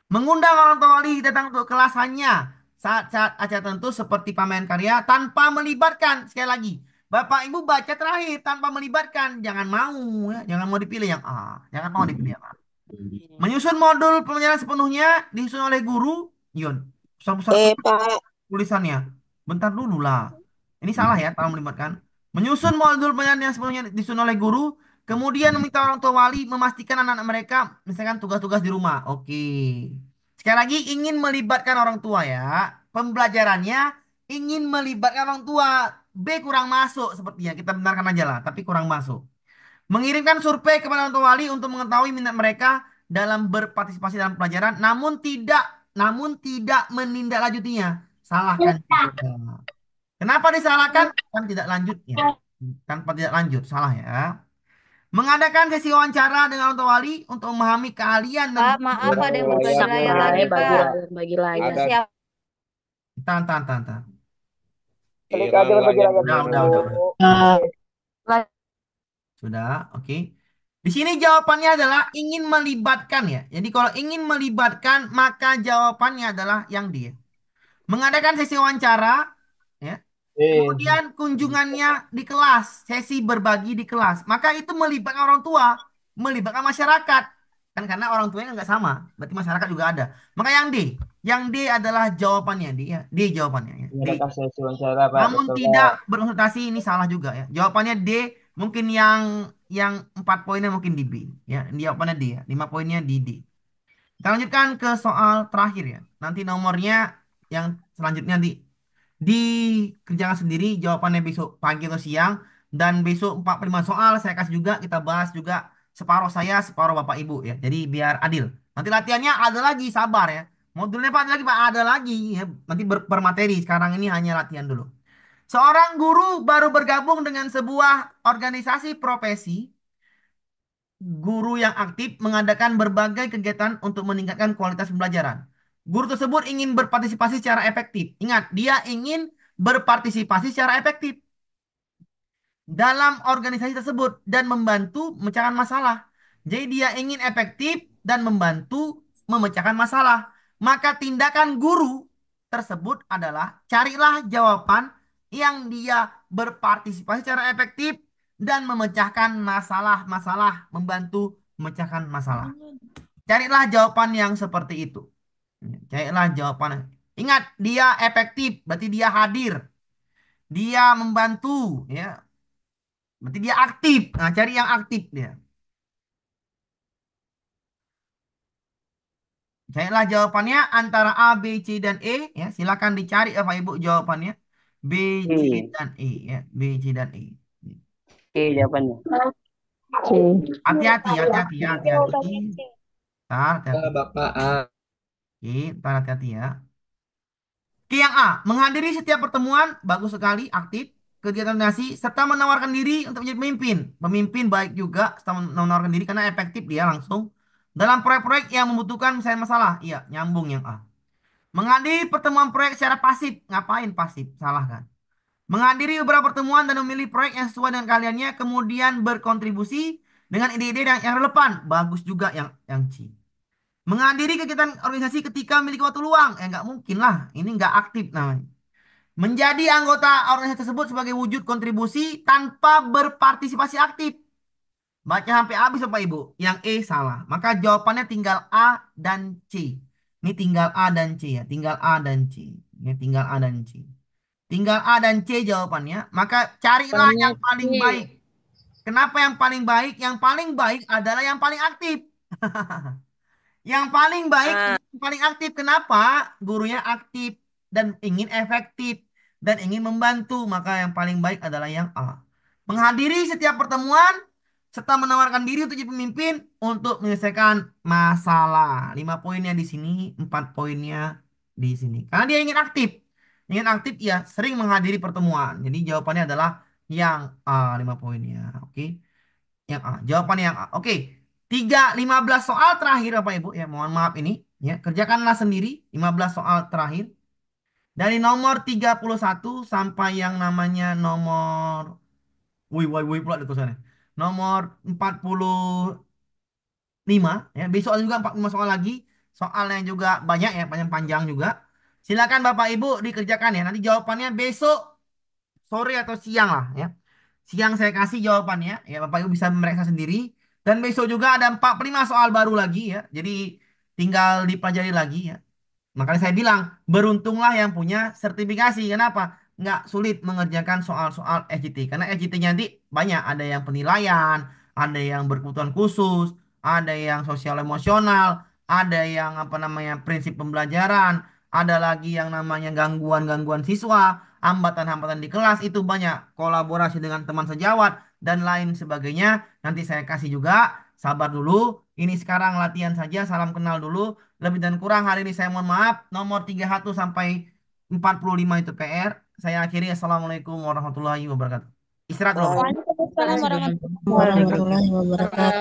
Mengundang orang tua wali datang ke kelas hanya saat-saat acara tentu seperti pameran karya tanpa melibatkan. Sekali lagi, Bapak Ibu baca terakhir tanpa melibatkan. Jangan mau ya, jangan mau dipilih yang ah jangan mau dipilih yang A. Hmm. Menyusun modul pembelajaran sepenuhnya disusun oleh guru. Yun, pusat-pusat eh, tulisannya. Bentar dulu lah. Ini salah ya, tanpa melibatkan. Menyusun modul pembelajaran sepenuhnya disusun oleh guru Kemudian meminta orang tua wali memastikan anak-anak mereka misalkan tugas-tugas di rumah. Oke. Sekali lagi ingin melibatkan orang tua ya. Pembelajarannya ingin melibatkan orang tua. B kurang masuk sepertinya. Kita benarkan aja lah, tapi kurang masuk. Mengirimkan survei kepada orang tua wali untuk mengetahui minat mereka dalam berpartisipasi dalam pelajaran namun tidak namun tidak menindaklanjutinya. Salah kan? Kenapa disalahkan? Kan tidak lanjutnya. Kan tidak lanjut, salah ya. Mengadakan sesi wawancara dengan untuk Wali untuk memahami keahlian Pak, dan maaf ada yang berbagi layar lagi, Pak. bagi layar, bagi Siap. Tahan, tahan, tahan, tahan. Sudah, oke. Di sini jawabannya adalah ingin melibatkan ya. Jadi kalau ingin melibatkan maka jawabannya adalah yang dia. Mengadakan sesi wawancara Kemudian kunjungannya di kelas, sesi berbagi di kelas. Maka itu melibatkan orang tua, melibatkan masyarakat. Kan karena orang tuanya nggak sama, berarti masyarakat juga ada. Maka yang D, yang D adalah jawabannya, D ya, D jawabannya. Ya. D. Namun tidak berkonsultasi ini salah juga ya. Jawabannya D, mungkin yang yang empat poinnya mungkin di B ya. Jawabannya D ya, lima poinnya di D. Kita lanjutkan ke soal terakhir ya. Nanti nomornya yang selanjutnya di di dikerjakan sendiri jawabannya besok pagi atau siang dan besok 45 soal saya kasih juga kita bahas juga separuh saya separuh Bapak Ibu ya jadi biar adil nanti latihannya ada lagi sabar ya modulnya Pak ada lagi Pak ada lagi ya nanti ber bermateri sekarang ini hanya latihan dulu seorang guru baru bergabung dengan sebuah organisasi profesi guru yang aktif mengadakan berbagai kegiatan untuk meningkatkan kualitas pembelajaran Guru tersebut ingin berpartisipasi secara efektif. Ingat, dia ingin berpartisipasi secara efektif dalam organisasi tersebut dan membantu memecahkan masalah. Jadi dia ingin efektif dan membantu memecahkan masalah. Maka tindakan guru tersebut adalah carilah jawaban yang dia berpartisipasi secara efektif dan memecahkan masalah-masalah, membantu memecahkan masalah. Carilah jawaban yang seperti itu. Carilah jawabannya. Ingat, dia efektif, berarti dia hadir. Dia membantu, ya. Berarti dia aktif. Nah, cari yang aktif dia. Carilah jawabannya antara A, B, C, dan E. Ya, silakan dicari Bapak ya, Ibu jawabannya. B, C, hmm. dan E. Ya, B, C, dan E. E jawabannya. Hati-hati, hati-hati, hati-hati. hati-hati. Bapak A. Oke, ntar hati-hati ya. Oke, yang A. Menghadiri setiap pertemuan, bagus sekali, aktif, kegiatan organisasi, serta menawarkan diri untuk menjadi pemimpin. Pemimpin baik juga, serta menawarkan diri karena efektif dia langsung. Dalam proyek-proyek yang membutuhkan misalnya masalah. Iya, nyambung yang A. Menghadiri pertemuan proyek secara pasif. Ngapain pasif? Salah kan? Menghadiri beberapa pertemuan dan memilih proyek yang sesuai dengan kaliannya, kemudian berkontribusi dengan ide-ide yang, yang relevan. Bagus juga yang yang C. Menghadiri kegiatan organisasi ketika memiliki waktu luang. Ya nggak mungkin lah. Ini nggak aktif namanya. Menjadi anggota organisasi tersebut sebagai wujud kontribusi tanpa berpartisipasi aktif. Baca sampai habis Bapak Ibu. Yang E salah. Maka jawabannya tinggal A dan C. Ini tinggal A dan C ya. Tinggal A dan C. Ini tinggal A dan C. Tinggal A dan C jawabannya. Maka carilah yang paling baik. Kenapa yang paling baik? Yang paling baik adalah yang paling aktif. [laughs] Yang paling baik, ah. yang paling aktif. Kenapa? Gurunya aktif dan ingin efektif dan ingin membantu, maka yang paling baik adalah yang A. Menghadiri setiap pertemuan serta menawarkan diri untuk jadi pemimpin untuk menyelesaikan masalah. Lima poinnya di sini, empat poinnya di sini. Karena dia ingin aktif. Ingin aktif ya sering menghadiri pertemuan. Jadi jawabannya adalah yang A, lima poinnya. Oke. Yang A. Jawabannya yang A. Oke. 3, 15 soal terakhir Bapak Ibu ya mohon maaf ini ya kerjakanlah sendiri 15 soal terakhir dari nomor 31 sampai yang namanya nomor wui wui wui pula tulisannya nomor 45 ya besok juga 45 soal lagi soalnya juga banyak ya panjang-panjang juga silakan Bapak Ibu dikerjakan ya nanti jawabannya besok sore atau siang lah ya siang saya kasih jawabannya ya Bapak Ibu bisa memeriksa sendiri dan besok juga ada 45 soal baru lagi ya. Jadi tinggal dipelajari lagi ya. Makanya saya bilang, beruntunglah yang punya sertifikasi. Kenapa? Nggak sulit mengerjakan soal-soal SGT. Karena SGT-nya nanti banyak. Ada yang penilaian, ada yang berkebutuhan khusus, ada yang sosial emosional, ada yang apa namanya prinsip pembelajaran, ada lagi yang namanya gangguan-gangguan siswa, hambatan-hambatan di kelas, itu banyak. Kolaborasi dengan teman sejawat, dan lain sebagainya. Nanti saya kasih juga. Sabar dulu. Ini sekarang latihan saja. Salam kenal dulu. Lebih dan kurang hari ini saya mohon maaf. Nomor 31 sampai 45 itu PR. Saya akhiri. Assalamualaikum warahmatullahi wabarakatuh. Istirahat dulu. warahmatullahi wabarakatuh.